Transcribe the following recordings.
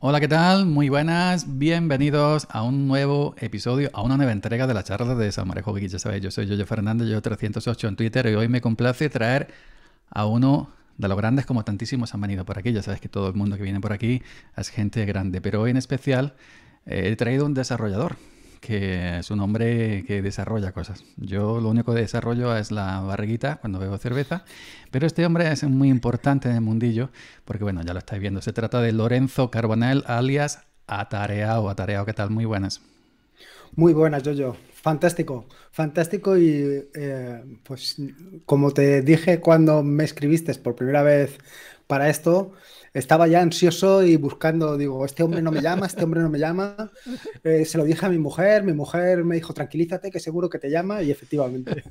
Hola, ¿qué tal? Muy buenas, bienvenidos a un nuevo episodio, a una nueva entrega de la charla de San Marejo Ya sabéis, yo soy Yoyo Fernández, yo 308 en Twitter y hoy me complace traer a uno de los grandes como tantísimos han venido por aquí. Ya sabes que todo el mundo que viene por aquí es gente grande, pero hoy en especial eh, he traído un desarrollador, que es un hombre que desarrolla cosas. Yo lo único que desarrollo es la barriguita cuando bebo cerveza, pero este hombre es muy importante en el mundillo, porque bueno, ya lo estáis viendo, se trata de Lorenzo Carbonell, alias Atareao. Atareao, ¿qué tal? Muy buenas. Muy buenas, Jojo. Fantástico, fantástico y eh, pues como te dije cuando me escribiste por primera vez para esto, estaba ya ansioso y buscando, digo, este hombre no me llama, este hombre no me llama. Eh, se lo dije a mi mujer, mi mujer me dijo, tranquilízate, que seguro que te llama, y efectivamente.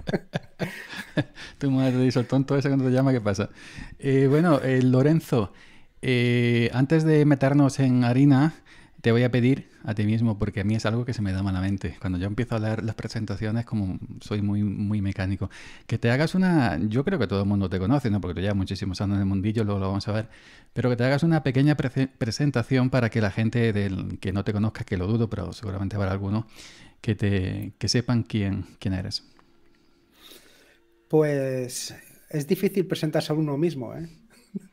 tu madre te dice, el tonto ese cuando te llama, ¿qué pasa? Eh, bueno, eh, Lorenzo, antes de meternos en harina, te voy a pedir a ti mismo, porque a mí es algo que se me da mal mente. Cuando yo empiezo a leer las presentaciones, como soy muy, muy mecánico, que te hagas una. Yo creo que todo el mundo te conoce, ¿no? Porque tú llevas muchísimos años en el mundillo, luego lo vamos a ver. Pero que te hagas una pequeña presentación para que la gente del, que no te conozca, que lo dudo, pero seguramente habrá algunos, que, te, que sepan quién, quién eres. Pues es difícil presentarse a uno mismo, ¿eh?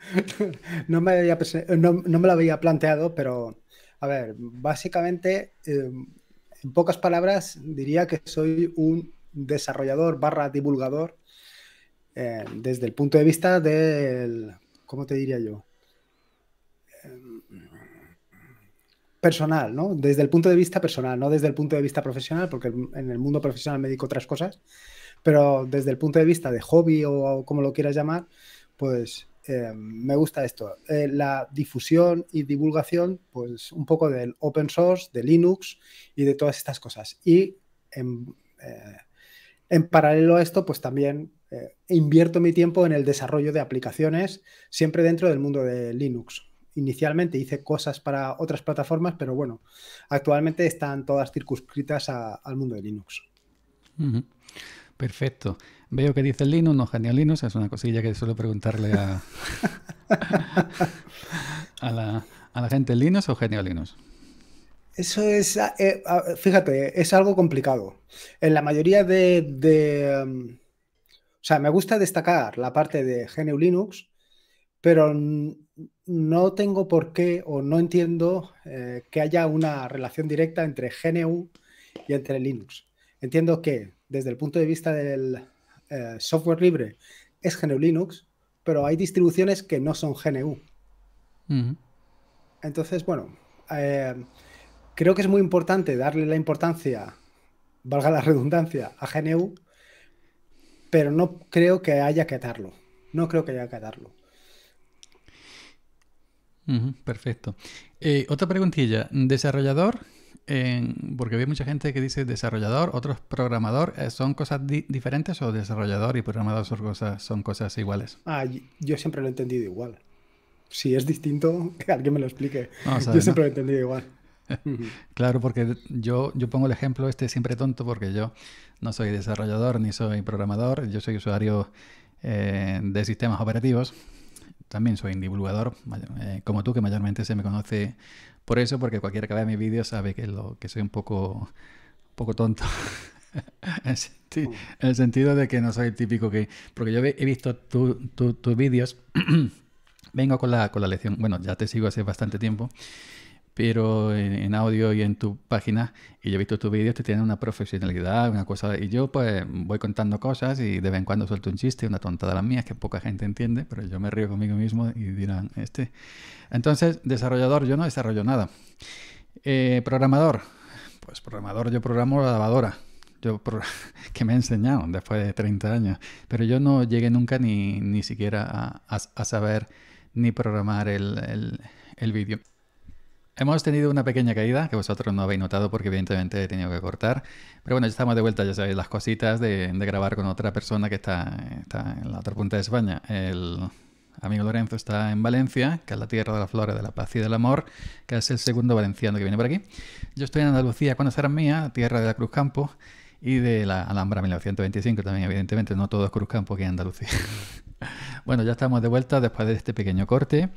no, me no me lo había planteado, pero a ver, básicamente, eh, en pocas palabras, diría que soy un desarrollador barra divulgador eh, desde el punto de vista del, ¿cómo te diría yo? Em, personal, ¿no? Desde el punto de vista personal, no desde el punto de vista profesional, porque en el mundo profesional me dedico otras cosas, pero desde el punto de vista de hobby o como lo quieras llamar, pues Em, me gusta esto. Eh, la difusión y divulgación, pues un poco del open source, de Linux y de todas estas cosas. Y en, eh, paralelo a esto, pues también eh, invierto mi tiempo en el desarrollo de aplicaciones, siempre dentro del mundo de Linux. Inicialmente hice cosas para otras plataformas, pero bueno, actualmente están todas circunscritas al mundo de Linux. Perfecto. Veo que dice Linux, no genial Linux, es una cosilla que suelo preguntarle a, la, gente, ¿Linux o genial Linux? Eso es, eh, eh, fíjate, es algo complicado. En la mayoría de, um, o sea, me gusta destacar la parte de GNU Linux, pero no tengo por qué o no entiendo eh, que haya una relación directa entre GNU y entre Linux. Entiendo que desde el punto de vista del eh, software libre, es GNU Linux, pero hay distribuciones que no son GNU. Entonces, bueno, eh, creo que es muy importante darle la importancia, valga la redundancia, a GNU, pero no creo que haya que atarlo. No creo que haya que darlo. perfecto. Eh, otra preguntilla. Desarrollador porque veo mucha gente que dice desarrollador, otros programador, eh, ¿son cosas diferentes o desarrollador y programador son cosas, iguales? Ah, yo siempre lo he entendido igual. Si es distinto, que alguien me lo explique. yo siempre lo he entendido igual. claro, porque yo, yo pongo el ejemplo este siempre tonto porque yo no soy desarrollador ni soy programador, yo soy usuario eh, de sistemas operativos, también soy divulgador, eh, como tú, que mayormente se me conoce por eso, porque cualquiera que vea mi vídeos sabe que, lo, que soy un poco, poco tonto. Mm. en, el, sentido de que no soy el típico que... Porque yo he visto tus vídeos, vengo con la, con la lección, bueno, ya te sigo hace bastante tiempo, pero en, audio y en tu página, y yo he visto tus vídeos, te tienen una profesionalidad, una cosa, y yo pues voy contando cosas y de vez en cuando suelto un chiste, una tonta de las mías que poca gente entiende, pero yo me río conmigo mismo y dirán, este. Entonces, desarrollador, yo no desarrollo nada. Eh, programador, pues programador, yo programo la lavadora. Yo que me he enseñado después de 30 años, pero yo no llegué nunca ni, ni siquiera a, saber ni programar el, el vídeo. Hemos tenido una pequeña caída que vosotros no habéis notado porque evidentemente he tenido que cortar. Pero bueno, ya estamos de vuelta, ya sabéis, las cositas de, grabar con otra persona que está, en la otra punta de España. El amigo Lorenzo está en Valencia, que es la tierra de la flora, de la paz y del amor, que es el segundo valenciano que viene por aquí. Yo estoy en Andalucía, cuando será mía, tierra de la Cruz Campo y de la Alhambra 1925 también, evidentemente, no todo es Cruz Campo aquí en Andalucía. Bueno, ya estamos de vuelta después de este pequeño corte.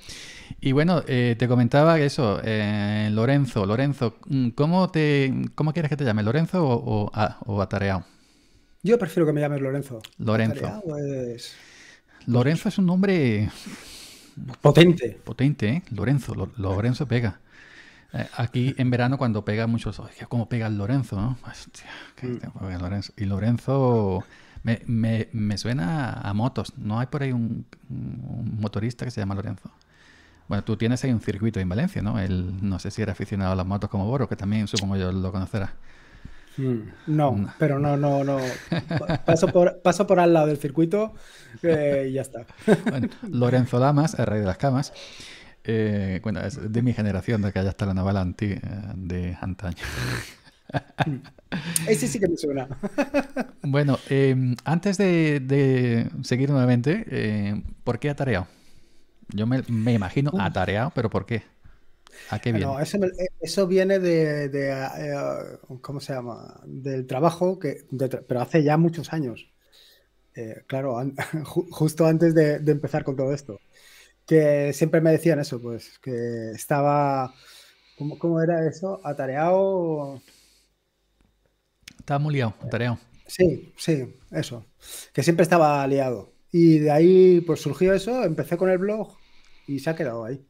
Y bueno, eh, te comentaba eso, eh, Lorenzo, Lorenzo, mm, ¿cómo, te, ¿cómo quieres que te llame? ¿Lorenzo o, o, Yo prefiero que me llames Lorenzo. Lorenzo. Lorenzo es un nombre... Potente. Potente, ¿eh? Lorenzo, Lorenzo pega. Eh, aquí en verano cuando pega muchos, ¿cómo pega el Lorenzo? ¿no? Mm. Lorenzo? Y Lorenzo me, suena a motos. ¿No hay por ahí un, motorista que se llama Lorenzo? Bueno, tú tienes ahí un circuito en Valencia, ¿no? Él, no sé si era aficionado a las motos como Boro, que también supongo yo lo conocerá mm, No, mm. pero no, no, no. Paso por, paso por al lado del circuito eh, y ya está. Bueno, Lorenzo Lamas, el rey de las camas. Eh, bueno, es de mi generación, de que allá está la naval anti, eh, de antaño. Ese sí que me suena. bueno, em, antes de, seguir nuevamente, eh, ¿por qué atareado? Yo me, me imagino atareado, pero ¿por qué? ¿A qué viene? No, eso, eh, eso, viene de, eh, ¿cómo se llama? Del trabajo, que, pero hace ya muchos años. claro, justo antes de, empezar con todo esto. Que siempre me decían eso, pues, que estaba... ¿Cómo, ¿Cómo, era eso? ¿Atareado? estaba muy liado, tareado. Sí, sí, eso. Que siempre estaba liado. Y de ahí pues surgió eso, empecé con el blog y se ha quedado ahí.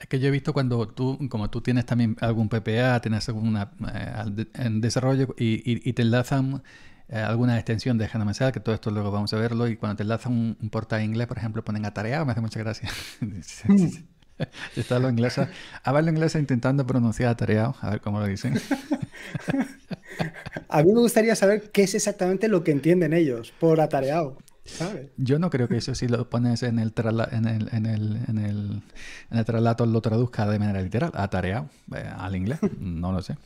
Es que yo he visto cuando tú, como tú tienes también algún PPA, tienes alguna eh, en desarrollo y, y, te enlazan eh, alguna extensión de HTML, que todo esto luego vamos a verlo, y cuando te enlazan un, un portal inglés, por ejemplo, ponen a tarea, me hace mucha gracia. está lo inglés a ah, ver intentando pronunciar atareado, a ver cómo lo dicen. A mí me gustaría saber qué es exactamente lo que entienden ellos por atareado. ¿sabes? Yo no creo que eso si lo pones en el, trala, en, el, traslato lo traduzca de manera literal, atareado, eh, al inglés, no lo sé.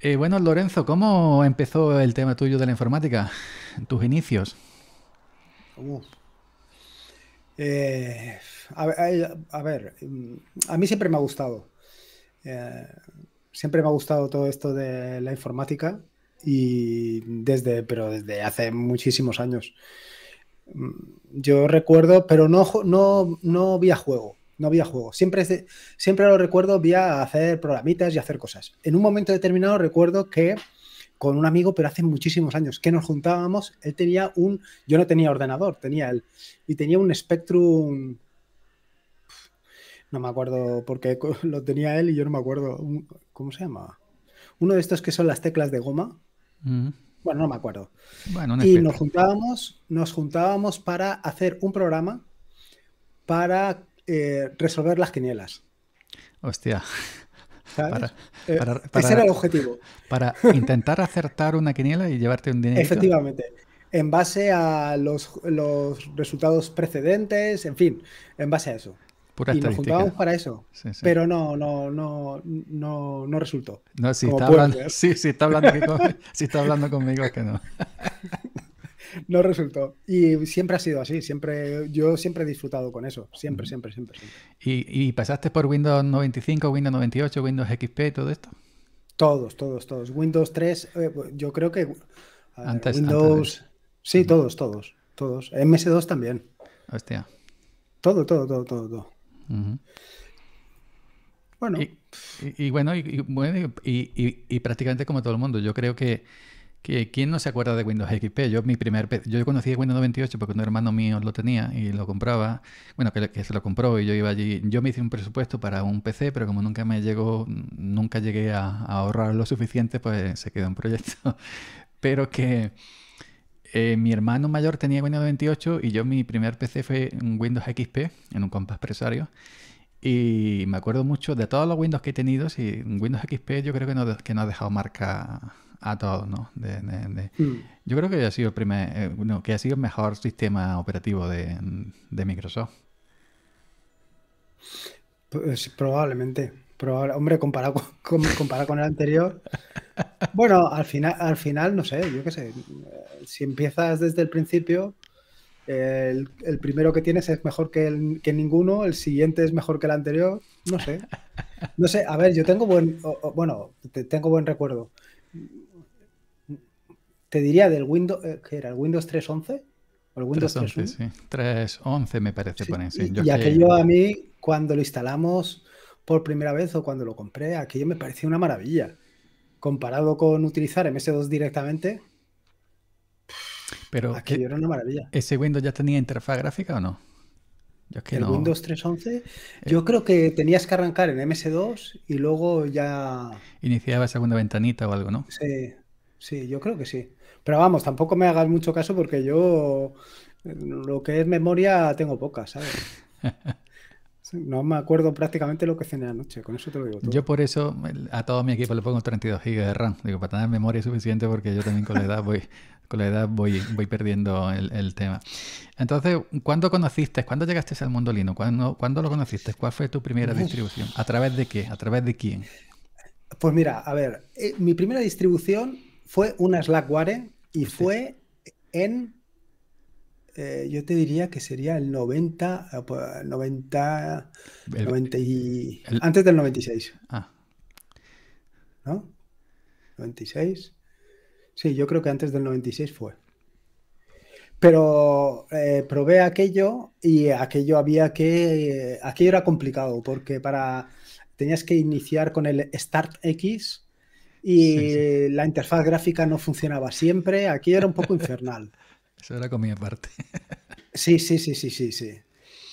Eh, bueno, Lorenzo, ¿cómo empezó el tema tuyo de la informática? Tus inicios. Uh. Eh, a, ver, mm, a mí siempre me ha gustado siempre me ha gustado todo esto de la informática y desde, pero desde hace muchísimos años. Mm, yo recuerdo, pero no, no, no vía juego, no había juego. Siempre, siempre lo recuerdo vía hacer programitas y hacer cosas. En un momento determinado recuerdo que con un amigo, pero hace muchísimos años, que nos juntábamos, él tenía un, yo no tenía ordenador, tenía él, y tenía un Spectrum no me acuerdo porque lo tenía él y yo no me acuerdo. ¿Cómo se llamaba? Uno de estos que son las teclas de goma. Mm. Bueno, no me acuerdo. y nos juntábamos, nos juntábamos para hacer un programa para eh, resolver las quinielas. Hostia. Eh, ese era el objetivo. Para intentar acertar una quiniela y llevarte un dinero. Efectivamente. En base a los, resultados precedentes, en fin, en base a eso. Pura y nos juntábamos para eso. Pero no, no, no, no, no resultó. No, si está, hablando, sí, si está hablando, conmigo es que no. no resultó. Y siempre ha sido así, siempre, yo siempre he disfrutado con eso, siempre, siempre, siempre. ¿Y, pasaste por Windows 95, Windows 98, Windows XP y todo esto? Todos, todos, todos. Windows 3, eh, yo creo que... antes, Windows... Sí, todos, todos, todos. MS2 también. Hostia. Todo, todo, todo, todo, todo. Bueno. Y, bueno, y, y, prácticamente como todo el mundo, yo creo que, que ¿quién no se acuerda de Windows XP? Yo mi primer yo conocí Windows 98 porque un hermano mío lo tenía y lo compraba, bueno, que, se lo compró y yo iba allí, yo me hice un presupuesto para un PC, pero como nunca me llegó, nunca llegué a, a ahorrar lo suficiente, pues se quedó en proyecto. pero que eh, mi hermano mayor tenía Windows 28 y yo mi primer PC fue un Windows XP en un compás presario. Y me acuerdo mucho de todos los Windows que he tenido. Si Windows XP yo creo que no, que no ha dejado marca a todos, ¿no? Mm. Yo creo que ha sido el primer, eh, que ha sido el mejor sistema operativo de, Microsoft. Pues probablemente. Hombre, comparado con, comparado con el anterior, bueno, al final, al final, no sé, yo qué sé. Si empiezas desde el principio, el, primero que tienes es mejor que, que, ninguno, el siguiente es mejor que el anterior, no sé. No sé, a ver, yo tengo buen, bueno, tengo buen recuerdo. Te diría del Windows, eh, que era? ¿El Windows 3.11? el Windows 3.11? Sí. 3.11 me parece, por Y, yo aquello a mí, cuando lo instalamos por primera vez o cuando lo compré, aquello me parecía una maravilla comparado con utilizar MS2 directamente, pero Aquí era una maravilla. ¿Ese Windows ya tenía interfaz gráfica o no? Yo que el Windows 3.11, eh, yo creo que tenías que arrancar en MS2 y luego ya... Iniciaba segunda ventanita o algo, ¿no? Sí, sí, yo creo que sí. Pero vamos, tampoco me hagas mucho caso porque yo eh, lo que es memoria tengo poca, ¿sabes? No me acuerdo prácticamente lo que cené anoche, con eso te lo digo Yo por eso a todo mi equipo le pongo 32 GB de RAM, digo, para tener memoria suficiente porque yo también con la edad voy, con la edad voy, voy perdiendo el, tema. Entonces, ¿cuándo conociste, cuándo llegaste al mundo Linux? ¿Cuándo, lo conociste? ¿Cuál fue tu primera distribución? ¿A través de qué? ¿A través de quién? Pues mira, a ver, eh, mi primera distribución fue una Slackware y fue en eh, yo te diría que sería el 90, 90, 90 antes del 96. Ah. ¿No? 96. Sí, yo creo que antes del 96 fue. Pero eh, probé aquello y aquello había que. aquí era complicado porque para. Tenías que iniciar con el Start X y la interfaz gráfica no funcionaba siempre. aquí era un poco infernal. Eso era comida aparte. sí, sí, sí, sí, sí, sí.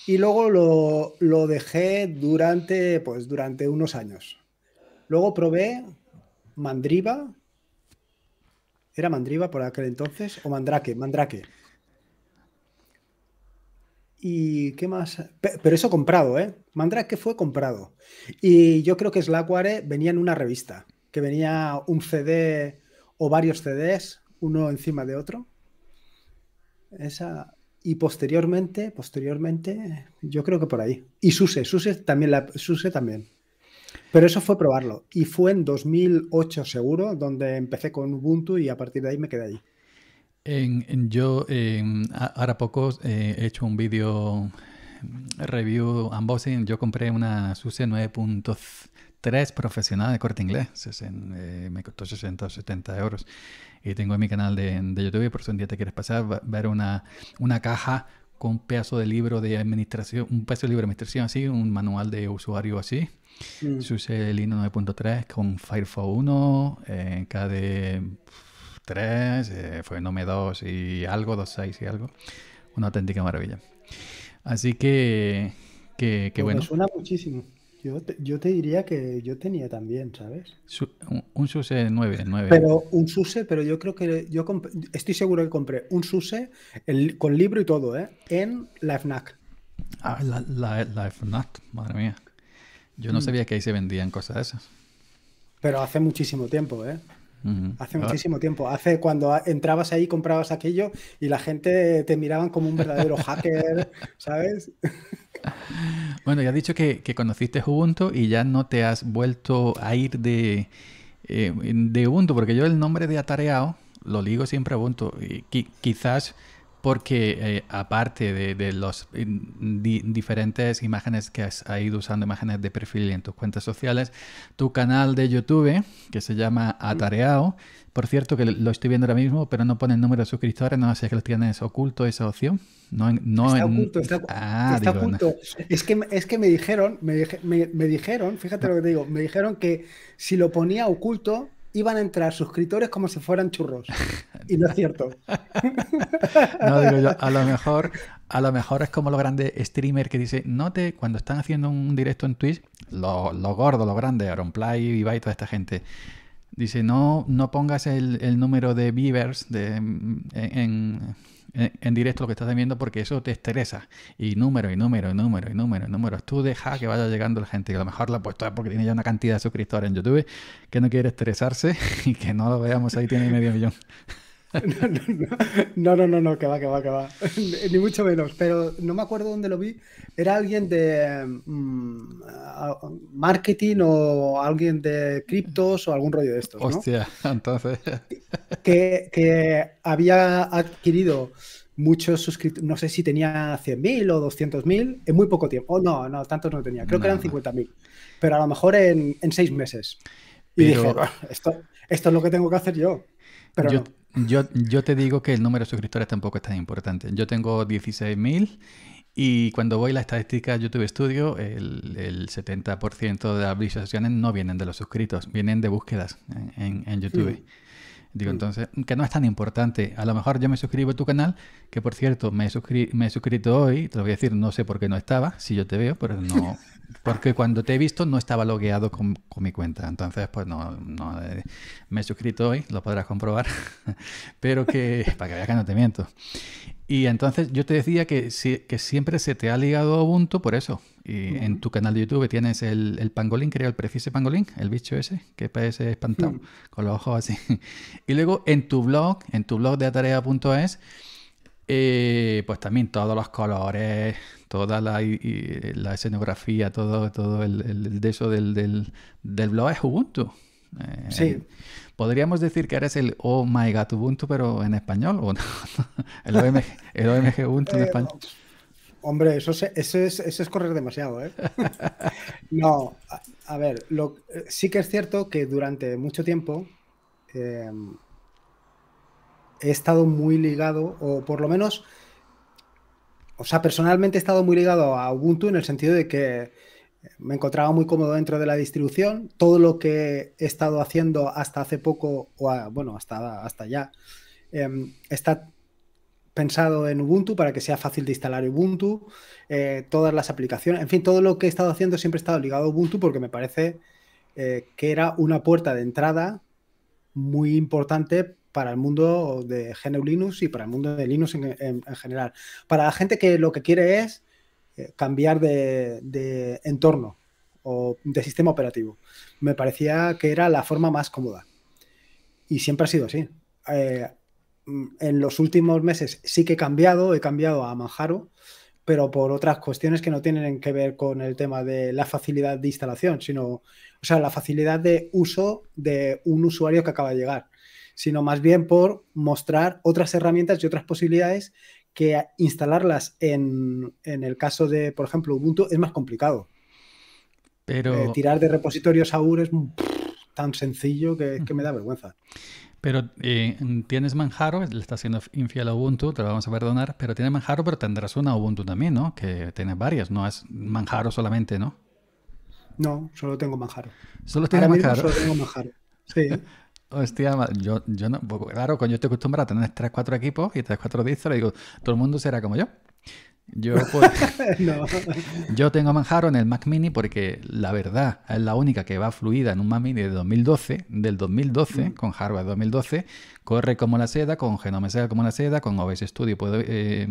Y luego lo, dejé durante, pues, durante unos años. Luego probé mandriva. ¿Era mandriva por aquel entonces? ¿O mandrake? Mandrake. ¿Y qué más? Pero eso comprado, ¿eh? Mandrake fue comprado. Y yo creo que Slackware venía en una revista, que venía un CD o varios CDs, uno encima de otro. Esa, y posteriormente, posteriormente, yo creo que por ahí. Y Suse, Suse también, la, Suse también. Pero eso fue probarlo. Y fue en 2008 seguro, donde empecé con Ubuntu y a partir de ahí me quedé ahí. En, yo ahora poco eh, he hecho un vídeo review unboxing. Yo compré una SUSE 9.0 tres profesionales de corte inglés. Eh, me costó 60 o 70 euros. Y tengo en mi canal de, YouTube, por si un día te quieres pasar, ver una, una caja con un pedazo de libro de administración, un pedazo de libro de administración así, un manual de usuario así. Mm. sucede el 9.3 con Firefox 1, KD cada 3, eh, fue Nome 2 y algo, 2.6 y algo. Una auténtica maravilla. Así que, que, pues bueno. suena muchísimo. Yo te, diría que yo tenía también, ¿sabes? un, SUSE 9, 9. Pero un SUSE, pero yo creo que yo estoy seguro que compré un SUSE con libro y todo, ¿eh? En la FNAC. Ah, la, la, madre mía. Yo no mm. sabía que ahí se vendían cosas de esas. Pero hace muchísimo tiempo, ¿eh? Hace ah. muchísimo tiempo. Hace cuando entrabas ahí, comprabas aquello y la gente te miraban como un verdadero hacker, ¿sabes? bueno, ya has dicho que, conociste Ubuntu y ya no te has vuelto a ir de, eh, de Ubuntu, porque yo el nombre de Atareado lo ligo siempre a Ubuntu. Y quizás porque eh, aparte de, las diferentes imágenes que has ido usando, imágenes de perfil en tus cuentas sociales, tu canal de YouTube, que se llama Atareado, por cierto que lo estoy viendo ahora mismo, pero no pone el número de suscriptores, no sé si que lo tienes oculto esa opción. No, no está oculto, está, ah, está Es, que, es que me dijeron, me, me dijeron, fíjate lo que te digo, me dijeron que si lo ponía oculto iban a entrar suscriptores como si fueran churros. Y no es cierto. no, a lo mejor, a lo mejor es como los grandes streamer que dice, no cuando están haciendo un directo en Twitch, los gordos, los grandes, viva y toda esta gente, dice, no, no pongas el, número de beavers de, en en, directo lo que estás viendo porque eso te estresa. Y número, y número, y número, y número, y números. Tú deja que vaya llegando la gente, que a lo mejor la ha puesto pues, porque tiene ya una cantidad de suscriptores en YouTube que no quiere estresarse y que no lo veamos ahí tiene medio millón. No, no, no, no, que va, que va, que va. Ni mucho menos, pero no me acuerdo dónde lo vi. Era alguien de mm, marketing o alguien de criptos o algún rollo de estos. Hostia, entonces. Que, había adquirido muchos suscriptores, no sé si tenía 100.000 o 200.000 en muy poco tiempo. Oh, no, no, tantos no tenía, creo que eran 50.000, pero a lo mejor en, seis meses. Y dije, esto, esto es lo que tengo que hacer yo. Pero no. Yo, yo te digo que el número de suscriptores tampoco es tan importante. Yo tengo 16.000 y cuando voy a la estadística YouTube Studio, el, 70% de las visualizaciones no vienen de los suscritos, vienen de búsquedas en, en, YouTube. Digo, mm. entonces, que no es tan importante. A lo mejor yo me suscribo a tu canal, que por cierto, me, me he suscrito hoy, te lo voy a decir, no sé por qué no estaba, si yo te veo, pero no. Porque cuando te he visto no estaba logueado con, mi cuenta. Entonces, pues no, no eh, me he suscrito hoy, lo podrás comprobar. pero que, para que veas que no te miento. Y entonces yo te decía que, si, siempre se te ha ligado Ubuntu por eso. Y en tu canal de YouTube tienes el, pangolín, creo, el preciso pangolín, el bicho ese, que parece espantado, con los ojos así. Y luego en tu blog, en tu blog de atarea.es, eh, pues también todos los colores, toda la, eh, escenografía, todo, todo el, de eso del, blog es Ubuntu. Eh, sí podríamos decir que eres el Oh My Ubuntu, pero en español, ¿o el, OMG, Ubuntu en eh, español. Hombre, eso, es, correr demasiado, ¿eh? no, a, ver, sí que es cierto que durante mucho tiempo em, he estado muy ligado, o por lo menos, o sea, personalmente he estado muy ligado a Ubuntu en el sentido de que me encontraba muy cómodo dentro de la distribución. Todo lo que he estado haciendo hasta hace poco, o bueno, hasta, hasta ya, em, está pensado en Ubuntu para que sea fácil de instalar Ubuntu, eh, todas las aplicaciones, en fin, todo lo que he estado haciendo siempre he estado ligado a Ubuntu porque me parece eh, que era una puerta de entrada muy importante para el mundo de GNU Linux y para el mundo de Linux en general. Para la gente que lo que quiere es eh, cambiar de, entorno o de sistema operativo. Me parecía que era la forma más cómoda. Y siempre ha sido así. Eh, mm, en los últimos meses sí que he cambiado, he cambiado a Manjaro, pero por otras cuestiones que no tienen que ver con el tema de la facilidad de instalación, sino, o sea, la facilidad de uso de un usuario que acaba de llegar, sino más bien por mostrar otras herramientas y otras posibilidades que instalarlas en, el caso de, por ejemplo, Ubuntu es más complicado. Pero... Eh, tirar de repositorios UR es tan sencillo que, me da vergüenza. Pero eh, tienes Manjaro, le está siendo infiel a Ubuntu, te lo vamos a perdonar, pero tienes Manjaro, pero tendrás una Ubuntu también, ¿no? Que tienes varias, no es Manjaro solamente, ¿no? No, solo tengo Manjaro. Solo Manjaro. Solo tengo Manjaro. Sí. Hostia, yo, yo no, pues, claro, cuando yo estoy acostumbrado a tener 3, 4 equipos y 3, 4 distros, le digo, todo el mundo será como yo. Yo, pues, yo tengo Manjaro en el Mac Mini porque la verdad es la única que va fluida en un Mac Mini de 2012, del 2012, con hardware 2012, corre como la seda, con Genome como la seda, con OBS Studio eh,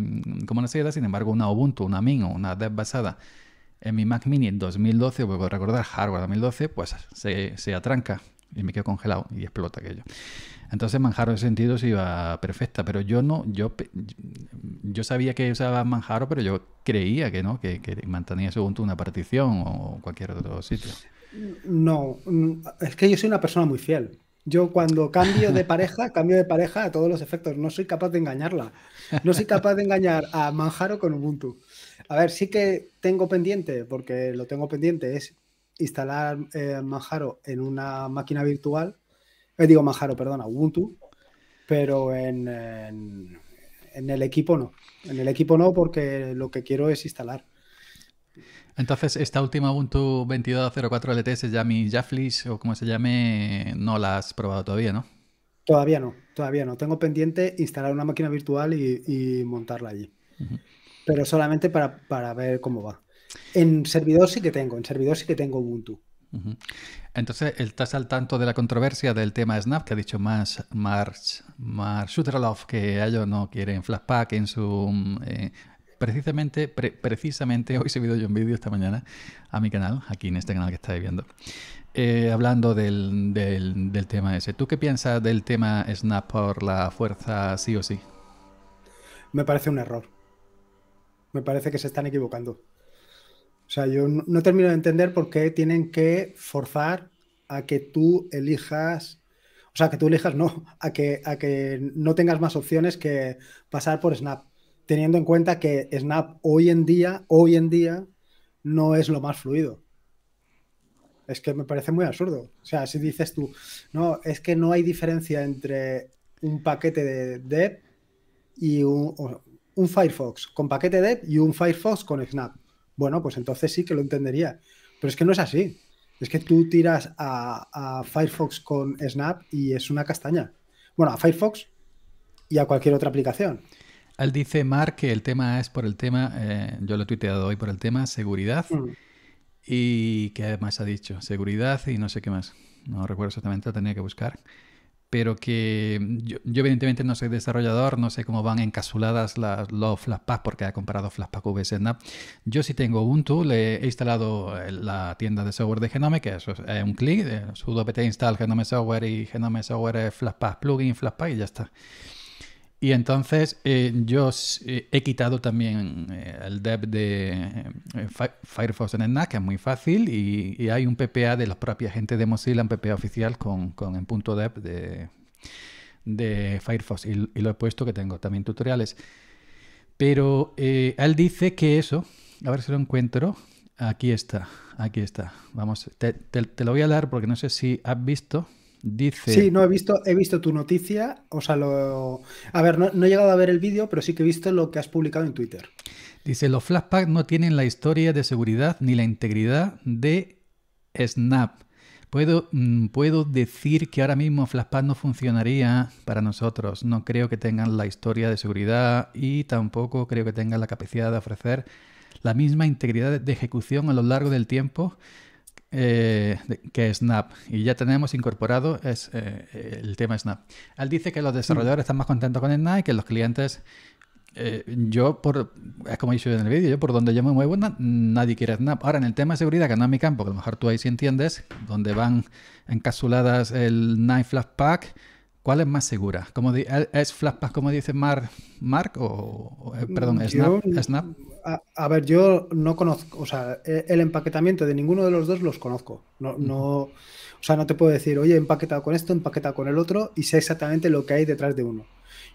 como la seda, sin embargo una Ubuntu, una Min o una Dev basada en mi Mac Mini en 2012, vuelvo recordar hardware 2012, pues se, se atranca y me quedo congelado y explota aquello. Entonces Manjaro en ese sentido se iba perfecta, pero yo no, yo, yo sabía que usaba Manjaro, pero yo creía que no, que, que mantenía según tú una partición o cualquier otro sitio. No, mm, es que yo soy una persona muy fiel. Yo cuando cambio de pareja, cambio de pareja a todos los efectos. No soy capaz de engañarla. No soy capaz de engañar a Manjaro con Ubuntu. A ver, sí que tengo pendiente, porque lo tengo pendiente, es instalar eh, Manjaro en una máquina virtual, eh, digo Manjaro, perdona, Ubuntu, pero en, en, el equipo no. En el equipo no porque lo que quiero es instalar. Entonces, esta última Ubuntu 22.04 LTS ya mi Jaflis o como se llame, no la has probado todavía, ¿no? Todavía no, todavía no. Tengo pendiente instalar una máquina virtual y, montarla allí. Pero solamente para ver cómo va. En servidor sí que tengo, en servidor sí que tengo Ubuntu. Entonces, ¿estás al tanto de la controversia del tema Snap que ha dicho más Marsh, Marsh, Love que ellos no quieren Flashpack en su... Mm, eh, precisamente, precisamente hoy he subido yo un vídeo esta mañana a mi canal, aquí en este canal que estáis viendo, eh, hablando del, tema ese. ¿Tú qué piensas del tema Snap por la fuerza sí o sí? Me parece un error. Me parece que se están equivocando. O sea, yo no termino de entender por qué tienen que forzar a que tú elijas, o sea, que tú elijas no, a que, a que no tengas más opciones que pasar por Snap, teniendo en cuenta que Snap hoy en día, hoy en día, no es lo más fluido. Es que me parece muy absurdo. O sea, si dices tú, no, es que no hay diferencia entre un paquete de Dev y un, Firefox con paquete Dev y un Firefox con Snap bueno, pues entonces sí que lo entendería. Pero es que no es así. Es que tú tiras a, Firefox con Snap y es una castaña. Bueno, a Firefox y a cualquier otra aplicación. Él dice Mark que el tema es por el tema, eh, yo lo he tuiteado hoy por el tema seguridad mm. y qué más ha dicho seguridad y no sé qué más. No recuerdo exactamente, lo tenía que buscar pero que yo, evidentemente no soy desarrollador, no sé cómo van encasuladas las, los Flashpacks, porque he comparado flashpack snap Yo sí tengo Ubuntu, le he instalado eh, la tienda de software de Genome, que eso es eh, un clic, eh, sudo apt install Genome Software y Genome Software Flashpack plugin, flashpack y ya está. Y entonces eh, yo eh, he quitado también eh, el dev de eh, Firefox en NAS, que es muy fácil, y, hay un PPA de la propia gente de Mozilla, un PPA oficial con, el punto dev de, de Firefox, y, lo he puesto que tengo también tutoriales. Pero él dice que eso, a ver si lo encuentro, aquí está, aquí está. Vamos, te lo voy a dar porque no sé si has visto. Dice. Sí, no, he visto, he visto tu noticia. O sea, A ver, no, he llegado a ver el vídeo, pero sí que he visto lo que has publicado en Twitter. Dice: Los flashpacks no tienen la historia de seguridad ni la integridad de Snap. Puedo, mm, puedo decir que ahora mismo Flashpack no funcionaría para nosotros. No creo que tengan la historia de seguridad y tampoco creo que tengan la capacidad de ofrecer la misma integridad de ejecución a lo largo del tiempo eh, que Snap y ya tenemos incorporado es, eh, el tema Snap. Él dice que los desarrolladores están más contentos con Snap y que los clientes, eh, yo por, es como he dicho en el vídeo, yo por donde yo me muevo nadie quiere Snap. Ahora en el tema de seguridad, que no es mi campo, a lo mejor tú ahí sí entiendes, donde van encapsuladas el Night Flash Pack, ¿Cuál es más segura? ¿Es Flatpak como dice Mark, Mark o, eh, perdón, mm, Snap? A, ver, yo no conozco, o sea, e, el, empaquetamiento de ninguno de los dos los conozco. No, o sea, no te puedo decir, oye, empaquetado con esto, empaquetado con el otro y sé exactamente lo que hay detrás de uno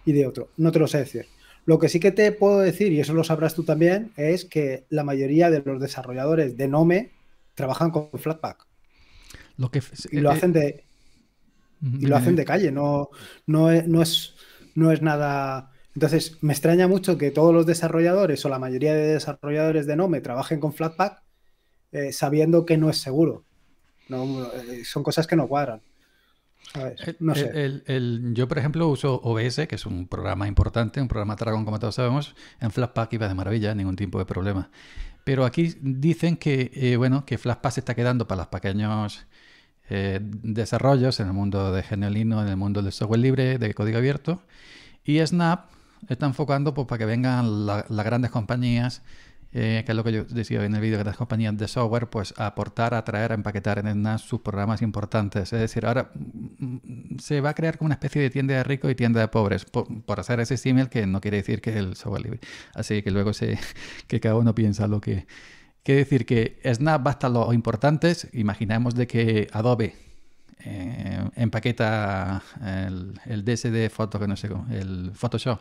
y de otro. No te lo sé decir. Lo que sí que te puedo decir, y eso lo sabrás tú también, es que la mayoría de los desarrolladores de Nome trabajan con Flatpak. y lo eh, eh, hacen de, y lo hacen de eh. calle, no, no, es, no, es, nada... Entonces, me extraña mucho que todos los desarrolladores o la mayoría de desarrolladores de Nome trabajen con Flatpak eh, sabiendo que no es seguro. No, eh, son cosas que no cuadran. No sé. yo, por ejemplo, uso OBS, que es un programa importante, un programa Dragon, como todos sabemos. En Flatpak iba de maravilla, ningún tipo de problema. Pero aquí dicen que, bueno, que Flatpak se está quedando para los pequeños eh, desarrollos en el mundo de Genialino, en el mundo del software libre, de código abierto. Y Snap está enfocando pues, para que vengan las grandes compañías, eh, que es lo que yo decía en el vídeo, que las compañías de software, pues aportar, atraer, empaquetar en Snap sus programas importantes. Es decir, ahora mm, se va a crear como una especie de tienda de ricos y tienda de pobres, por, hacer ese símil que no quiere decir que el software libre. Así que luego que cada uno piensa lo que Quiere decir que Snap va hasta los importantes. Imaginemos de que Adobe eh, empaqueta el, DSD de que no sé el Photoshop.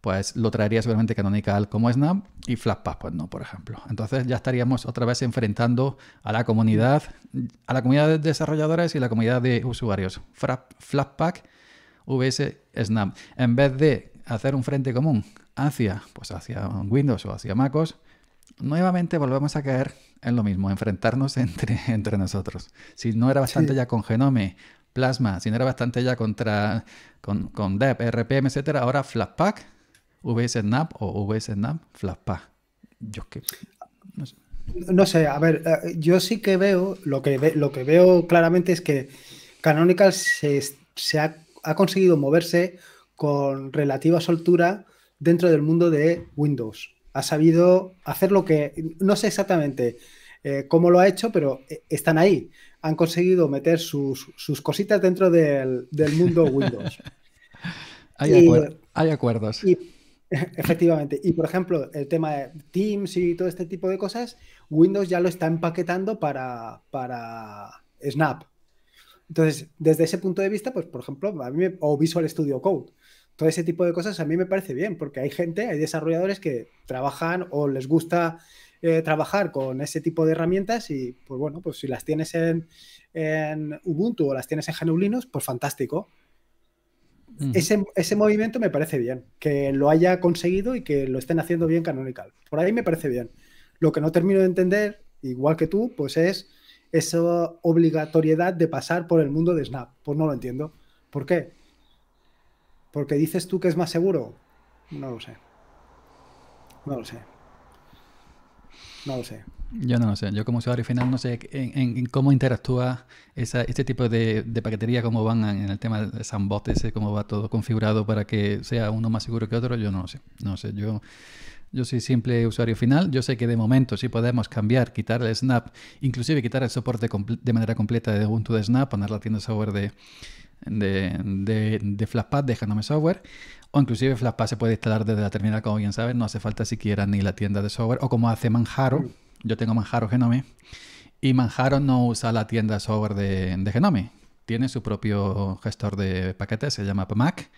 Pues lo traería seguramente Canonical como Snap y Flatpak, pues no, por ejemplo. Entonces ya estaríamos otra vez enfrentando a la comunidad, a la comunidad de desarrolladores y la comunidad de usuarios. Flatpak, VS, Snap. En vez de hacer un frente común hacia, pues hacia Windows o hacia MacOS, nuevamente volvemos a caer en lo mismo, enfrentarnos entre, entre nosotros. Si no era bastante ya con Genome, Plasma, si no era bastante ya contra, con, con RPM, etcétera, ahora Flashpack, VSNAP o VSNAP, Flashpack Yo que... No sé. a ver, eh, yo sí que veo, lo que, lo que veo claramente es que Canonical se, ha, ha conseguido moverse con relativa soltura dentro del mundo de Windows ha sabido hacer lo que, no sé exactamente eh, cómo lo ha hecho, pero eh, están ahí. Han conseguido meter sus, cositas dentro del, mundo Windows. hay, acuerdos. Y, efectivamente. Y por ejemplo, el tema de Teams y todo este tipo de cosas, Windows ya lo está empaquetando para, para Snap. Entonces, desde ese punto de vista, pues por ejemplo, o Visual Studio Code todo ese tipo de cosas a mí me parece bien, porque hay gente, hay desarrolladores que trabajan o les gusta eh, trabajar con ese tipo de herramientas y pues bueno, pues si las tienes en, Ubuntu o las tienes en GNU Linux, pues fantástico. Ese, ese, movimiento me parece bien, que lo haya conseguido y que lo estén haciendo bien Canonical. Por ahí me parece bien. Lo que no termino de entender, igual que tú, pues es esa obligatoriedad de pasar por el mundo de Snap. Pues no lo entiendo. ¿Por qué? Porque dices tú que es más seguro. No lo sé. No lo sé. No lo sé. Yo no lo sé. Yo como usuario final no sé en, cómo interactúa este tipo de, paquetería, cómo van en el tema de sandbox cómo va todo configurado para que sea uno más seguro que otro. Yo no lo sé. No lo sé. Yo, yo soy simple usuario final. Yo sé que de momento sí podemos cambiar, quitar el Snap, inclusive quitar el soporte de manera completa de Ubuntu de Snap, poner la tienda software de de, de, de Genome software. O inclusive flashpad se puede instalar desde la terminal, como bien sabes, no hace falta siquiera ni la tienda de software. O como hace Manjaro, yo tengo Manjaro Genome, y Manjaro no usa la tienda de software de, Genome. Tiene su propio gestor de paquetes, se llama pamac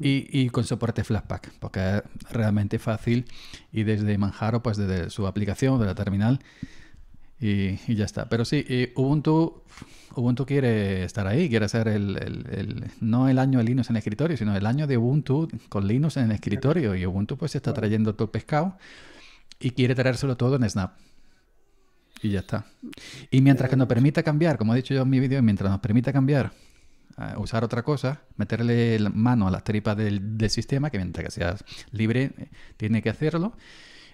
Y, y, con soporte Flashpack, porque es realmente fácil y desde Manjaro, pues desde su aplicación, de la terminal, y, ya está. Pero sí, Ubuntu, Ubuntu quiere estar ahí, quiere ser el, el, no el año de Linux en el escritorio, sino el año de Ubuntu con Linux en el escritorio. Y Ubuntu pues está trayendo todo el pescado y quiere traérselo todo en Snap. Y ya está. Y mientras que nos permita cambiar, como he dicho yo en mi vídeo, mientras nos permita cambiar, usar otra cosa, meterle mano a las tripas del, del sistema, que mientras que sea libre, tiene que hacerlo.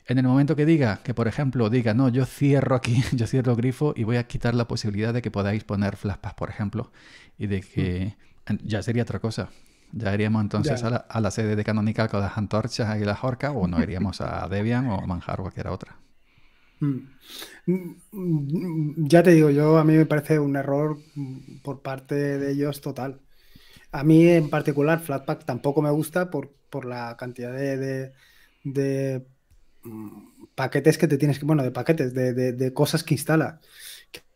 En el momento que diga, que por ejemplo diga, no, yo cierro aquí, yo cierro el grifo y voy a quitar la posibilidad de que podáis poner Flashpack, por ejemplo, y de que mm. ya sería otra cosa. Ya iríamos entonces A, la, sede de Canonical con las antorchas y las orcas, o no iríamos a Debian o a Manjar o cualquier otra. Mm. Ya te digo, yo a mí me parece un error por parte de ellos total. A mí en particular Flatpak tampoco me gusta por, la cantidad de Mm, paquetes que te tienes que, bueno, de paquetes, de, cosas que instala.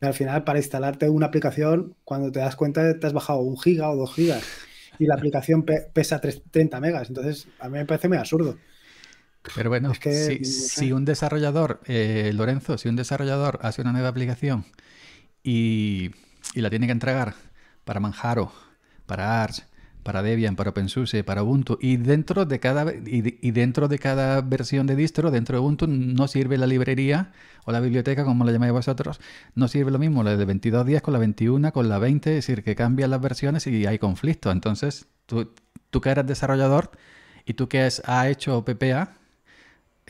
al final, para instalarte una aplicación, cuando te das cuenta, te has bajado un giga o dos gigas y la aplicación pesa 30 megas. Entonces, a mí me parece muy absurdo. Pero bueno, es que, si, un desarrollador, eh, Lorenzo, si un desarrollador hace una nueva aplicación y, y la tiene que entregar para Manjaro, para Arch, para Debian, para OpenSUSE, para Ubuntu, y dentro de cada, y, dentro de cada versión de distro, dentro de Ubuntu, no sirve la librería o la biblioteca, como la llamáis vosotros, no sirve lo mismo la de 22 días con la 21, con la 20, es decir, que cambian las versiones y hay conflicto. Entonces, tú, tú que eres desarrollador y tú que has hecho PPA,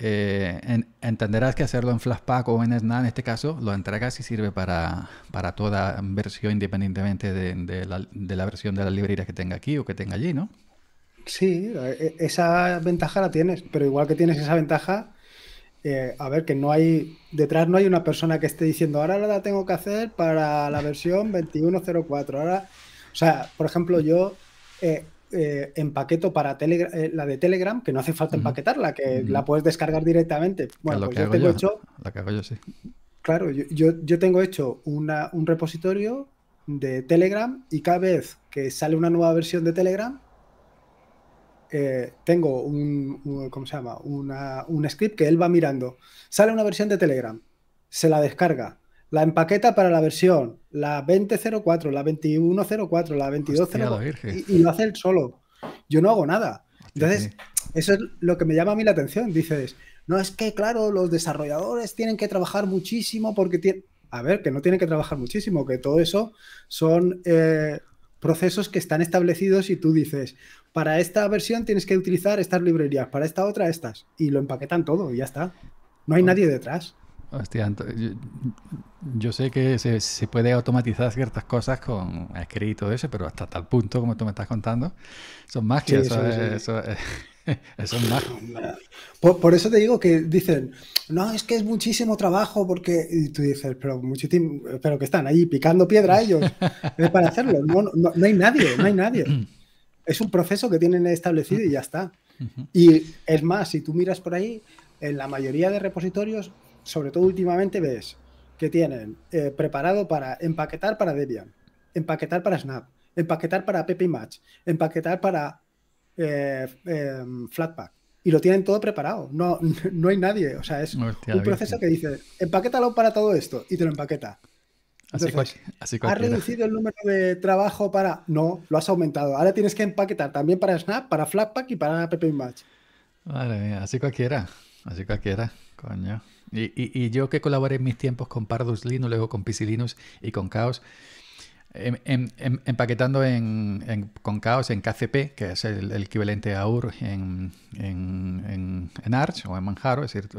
eh, entenderás que hacerlo en Flashpack o en SNAN, en este caso, lo entregas y sirve para, toda versión, independientemente de, la, versión de la librería que tenga aquí o que tenga allí, ¿no? Sí, e, esa ventaja la tienes, pero igual que tienes esa ventaja, eh, a ver, que no hay, detrás no hay una persona que esté diciendo, ahora la tengo que hacer para la versión 21.04, ahora, o sea, por ejemplo, yo... Eh, eh, empaqueto para eh, la de Telegram, que no hace falta empaquetarla, que la puedes descargar directamente. Bueno, pues yo tengo hecho. Claro, yo, yo, tengo hecho un repositorio de Telegram y cada vez que sale una nueva versión de Telegram, eh, tengo un, ¿cómo se llama? un script que él va mirando. Sale una versión de Telegram, se la descarga, la empaqueta para la versión, la 2004, la 2104, la 2204, y, y, lo hace él solo. Yo no hago nada. Entonces, eso es lo que me llama a mí la atención. Dices, no es que, claro, los desarrolladores tienen que trabajar muchísimo porque tienen... A ver, que no tienen que trabajar muchísimo, que todo eso son eh, procesos que están establecidos y tú dices, para esta versión tienes que utilizar estas librerías, para esta otra estas, y lo empaquetan todo y ya está. No hay pues nadie detrás. Hostia, yo, sé que se, puede automatizar ciertas cosas con escrito eso, pero hasta tal punto como tú me estás contando, son más que eso, Por, eso te digo que dicen, no, es que es muchísimo trabajo porque tú dices, pero muchísimo, pero que están ahí picando piedra ellos para hacerlo. no hay nadie, no hay nadie. Es un proceso que tienen establecido y ya está. Y es más, si tú miras por ahí, en la mayoría de repositorios sobre todo últimamente, ves que tienen eh, preparado para empaquetar para Debian, empaquetar para Snap, empaquetar para Match, empaquetar para eh, em, Flatpak. Y lo tienen todo preparado. No, no hay nadie. O sea, es un proceso que dice, empaquétalo para todo esto y te lo empaqueta. así ¿Has reducido el número de trabajo para.? No, lo has aumentado. Ahora tienes que empaquetar también para Snap, para Flatpak y para Pepe Madre mía, así cualquiera. Así cualquiera, coño. Y, yo que colaboré en mis tiempos con Pardus Linux, luego con Piscilinus y con Chaos, em, em, em, empaquetando con Chaos en KCP, que es el, equivalente a UR en, Arch o en Manjaro, es decir,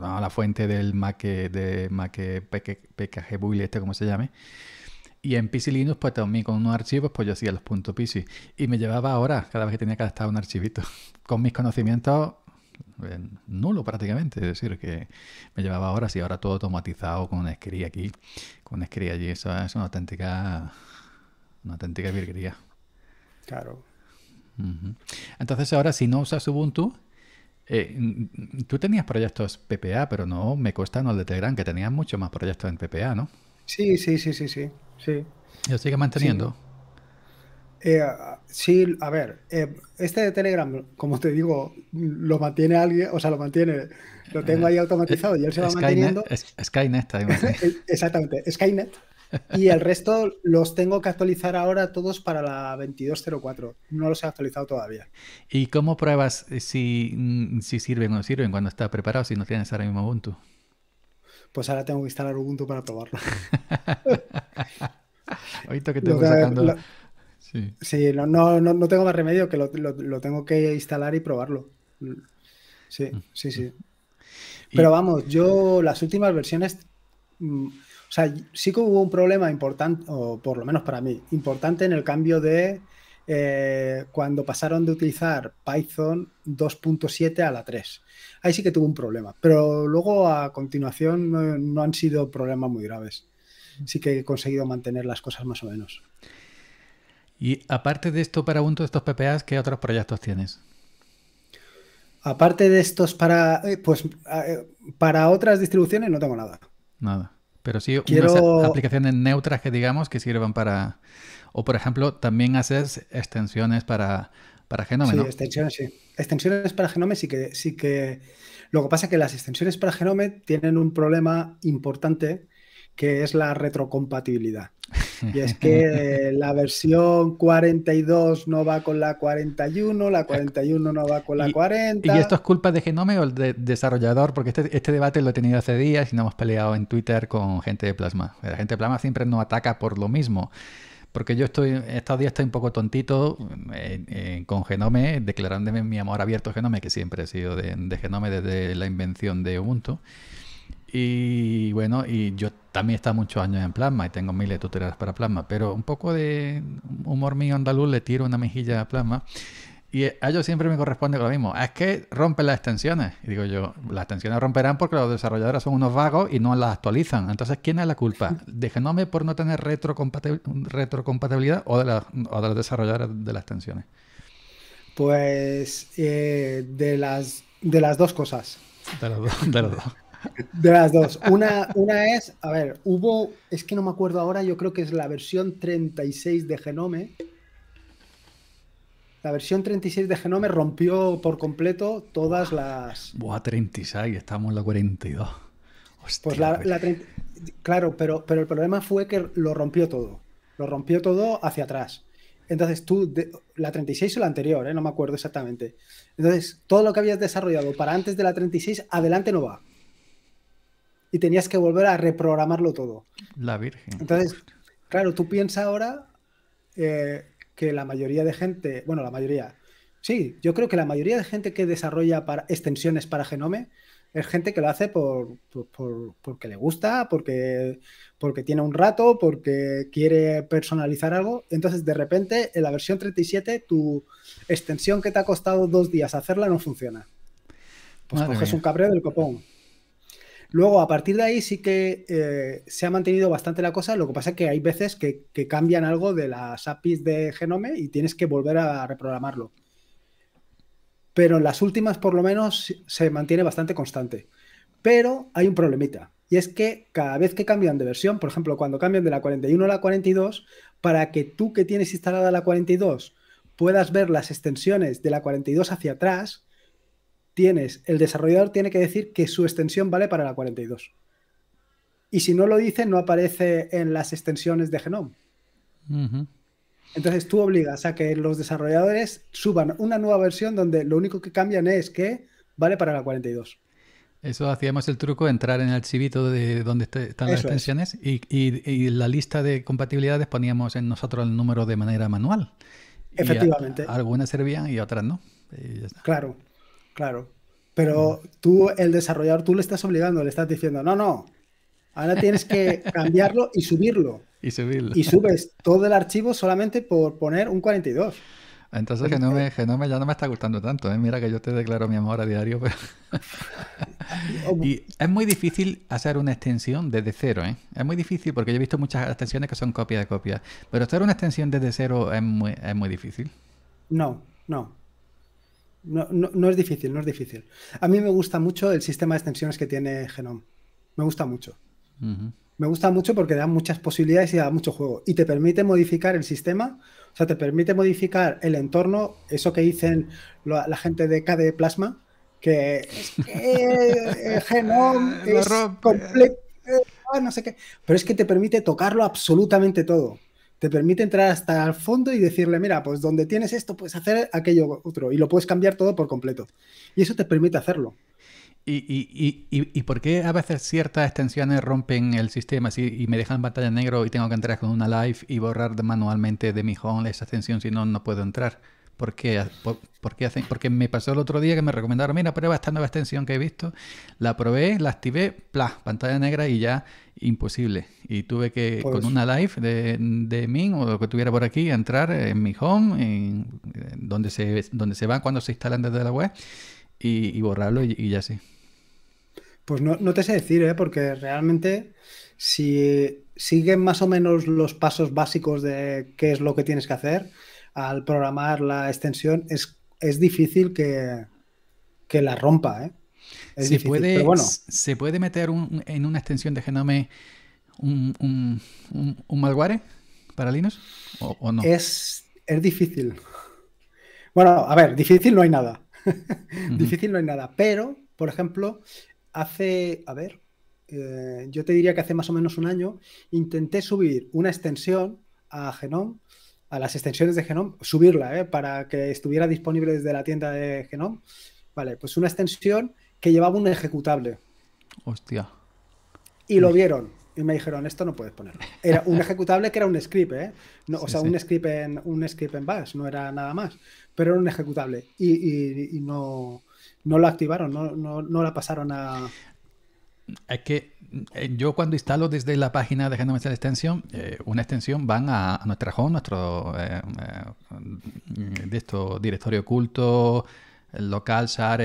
la fuente del Maque, de Maque PKG este como se llame. Y en PC pues también con unos archivos, pues yo hacía los puntos .pc. Y me llevaba horas cada vez que tenía que adaptar un archivito. Con mis conocimientos nulo prácticamente. Es decir, que me llevaba horas y ahora todo automatizado con una aquí, con una allí. Eso es una auténtica, una auténtica virguería. Claro. Entonces ahora si no usas Ubuntu, eh, tú tenías proyectos PPA, pero no me no los de Telegram, que tenías mucho más proyectos en PPA, ¿no? Sí, sí, sí, sí, sí. sí. ¿Lo sigues manteniendo? Eh, sí, a ver, eh, este de Telegram, como te digo, lo mantiene alguien, o sea, lo mantiene, lo tengo ahí automatizado y él se va Skynet, manteniendo. Es, Skynet, Exactamente, Skynet. Y el resto los tengo que actualizar ahora todos para la 2204. No los he actualizado todavía. ¿Y cómo pruebas si, mm, si sirven o no sirven cuando está preparado, si no tienes ahora mismo Ubuntu? Pues ahora tengo que instalar Ubuntu para probarlo. Ahorita que tengo sacando... Sí, no, no, no, tengo más remedio que lo, tengo que instalar y probarlo. Sí, mm. sí, sí. Pero vamos, yo las últimas versiones, mm, o sea, sí que hubo un problema importante, o por lo menos para mí, importante en el cambio de eh, cuando pasaron de utilizar Python 2.7 a la 3. Ahí sí que tuvo un problema, pero luego a continuación no han sido problemas muy graves. Sí que he conseguido mantener las cosas más o menos. Y aparte de esto para Ubuntu, estos PPAs, ¿qué otros proyectos tienes? Aparte de estos para, eh, pues, eh, para otras distribuciones no tengo nada. Nada. Pero sí Quiero... unas aplicaciones neutras que digamos que sirvan para... O por ejemplo, también haces extensiones para, para Genome, Sí, extensiones, sí. Extensiones para Genome sí que, sí que... Lo que pasa es que las extensiones para Genome tienen un problema importante que es la retrocompatibilidad. Y es que la versión 42 no va con la 41, la 41 no va con la 40. ¿Y, esto es culpa de Genome o desarrollador? Porque este, este, debate lo he tenido hace días y no hemos peleado en Twitter con gente de Plasma. La gente de Plasma siempre nos ataca por lo mismo. Porque yo estoy, estos días estoy un poco tontito eh, eh, con Genome, declarándome mi amor abierto a Genome, que siempre he sido de, de Genome desde la invención de Ubuntu. Y bueno, y yo también he estado muchos años en Plasma y tengo miles de tutoriales para Plasma, pero un poco de humor mío andaluz le tiro una mejilla a Plasma. Y a ellos siempre me corresponde lo mismo. Es que rompen las extensiones. Y digo yo, las extensiones romperán porque los desarrolladores son unos vagos y no las actualizan. Entonces, ¿quién es la culpa? ¿De Genome por no tener retrocompatibilidad o de, la, o de los desarrolladores de las extensiones? Pues eh, de, las, de las dos cosas. De las dos. De las dos. De las dos. Una, una es, a ver, hubo, es que no me acuerdo ahora, yo creo que es la versión 36 de Genome. La versión 36 de Genome rompió por completo todas las... Buah, 36, estamos en la 42. pues la, pues. Claro, pero, pero el problema fue que lo rompió todo. Lo rompió todo hacia atrás. Entonces tú, la 36 o la anterior, ¿eh? no me acuerdo exactamente. Entonces, todo lo que habías desarrollado para antes de la 36, adelante no va y tenías que volver a reprogramarlo todo. La Virgen. Entonces, claro, tú piensas ahora eh, que la mayoría de gente, bueno, la mayoría, sí, yo creo que la mayoría de gente que desarrolla extensiones para Genome es gente que lo hace por, porque le gusta, porque, porque tiene un rato, porque quiere personalizar algo. Entonces, de repente, en la versión 37, tu extensión que te ha costado dos días hacerla no funciona. Pues coges un cabreo del copón. Luego, a partir de ahí sí que eh, se ha mantenido bastante la cosa, lo que pasa es que hay veces que, que cambian algo de las APIs de Genome y tienes que volver a reprogramarlo. Pero en las últimas, por lo menos, se mantiene bastante constante. Pero hay un problemita, y es que cada vez que cambian de versión, por ejemplo, cuando cambian de la 41 a la 42, para que tú que tienes instalada la 42 puedas ver las extensiones de la 42 hacia atrás, tienes, el desarrollador tiene que decir que su extensión vale para la 42. Y si no lo dice, no aparece en las extensiones de Genome. Entonces tú obligas a que los desarrolladores suban una nueva versión donde lo único que cambian es que vale para la 42. Eso hacíamos el truco, entrar en el archivito de donde están las extensiones y, la lista de compatibilidades poníamos en nosotros el número de manera manual. Efectivamente. algunas servían y otras no. Claro. Claro. Pero tú, el desarrollador, tú le estás obligando, le estás diciendo, no, no, ahora tienes que cambiarlo y subirlo. Y subirlo. Y subes todo el archivo solamente por poner un 42. Entonces Genome, ya no me está gustando tanto, ¿eh? Mira que yo te declaro mi amor a diario. Pero... Pues. y es muy difícil hacer una extensión desde cero, ¿eh? Es muy difícil porque yo he visto muchas extensiones que son copia de copia. Pero hacer una extensión desde cero es muy, es muy difícil. No, no. No, es difícil, no es difícil. A mí me gusta mucho el sistema de extensiones que tiene Genome. Me gusta mucho. Me gusta mucho porque da muchas posibilidades y da mucho juego. Y te permite modificar el sistema, o sea, te permite modificar el entorno, eso que dicen la, gente de KDE Plasma, que es que eh, eh, Genome es completo, eh, no sé qué. Pero es que te permite tocarlo absolutamente todo te permite entrar hasta el fondo y decirle, mira, pues donde tienes esto puedes hacer aquello otro y lo puedes cambiar todo por completo. Y eso te permite hacerlo. ¿Y, y, por qué a veces ciertas extensiones rompen el sistema Si y me dejan pantalla negra negro y tengo que entrar con una live y borrar manualmente de mi home esa extensión si no, no puedo entrar? ¿Por qué? Porque me pasó el otro día que me recomendaron, mira, prueba esta nueva extensión que he visto, la probé, la activé, plas, pantalla negra y ya imposible. Y tuve que, con pues una live de, de o lo que tuviera por aquí, entrar en mi home, en, donde, se, donde se van cuando se instalan desde la web, y, borrarlo y, ya sí. Pues no, no te sé decir, ¿eh? porque realmente si siguen más o menos los pasos básicos de qué es lo que tienes que hacer al programar la extensión, es, es difícil que, que la rompa, ¿eh? se, puede, ¿Se puede meter en una extensión de Genome un, un, malware para Linux o, no? Es, es, difícil. Bueno, a ver, difícil no hay nada. Difícil no hay nada. Pero, por ejemplo, hace, a ver, eh, yo te diría que hace más o menos un año intenté subir una extensión a Genome a las extensiones de Genome, subirla, ¿eh? para que estuviera disponible desde la tienda de Genome. Vale, pues una extensión que llevaba un ejecutable. Hostia. Y lo vieron. Y me dijeron, esto no puedes ponerlo. Era un ejecutable que era un script, ¿eh? o sea, un, script en, un script en Bash, no era nada más. Pero era un ejecutable. Y, no, no lo activaron, no, la pasaron a... Es que eh, yo cuando instalo desde la página de Genome Extension, eh, una extensión van a, nuestra home, nuestro eh, de directorio oculto, el local, share,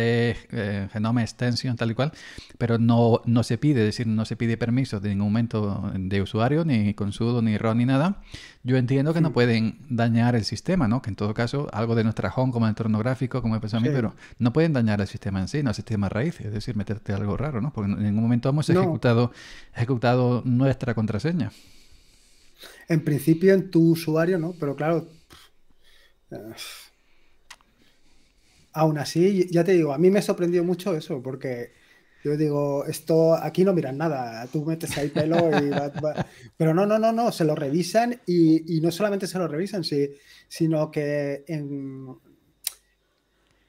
eh, genome extension, tal y cual, pero no, no se pide, es decir, no se pide permiso de ningún momento de usuario, ni con sudo, ni ROM, ni nada. Yo entiendo que no pueden dañar el sistema, ¿no? Que en todo caso, algo de nuestra home como entorno gráfico, como pensado a mí, pero no pueden dañar el sistema en sí, no el sistema raíz, es decir, meterte algo raro, ¿no? Porque en ningún momento hemos ejecutado, ejecutado nuestra contraseña. En principio en tu usuario, ¿no? Pero claro... Eh, aún así, ya te digo, a mí me sorprendió mucho eso, porque yo digo, esto aquí no miran nada, tú metes ahí pelo y... Va, Pero no, no, no, no, se lo revisan y, no solamente se lo revisan, sino que en,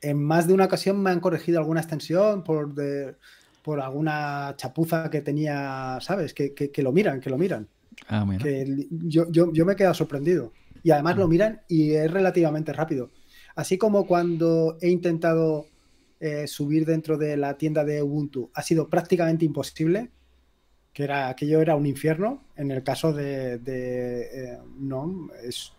en, más de una ocasión me han corregido alguna extensión por, de, por alguna chapuza que tenía, ¿sabes? Que, lo miran, que lo miran. Ah, que yo, me he quedado sorprendido. Y además lo ah. miran y es relativamente rápido. Así como cuando he intentado eh, subir dentro de la tienda de Ubuntu ha sido prácticamente imposible, que era aquello era un infierno, en el caso de, de eh, no es,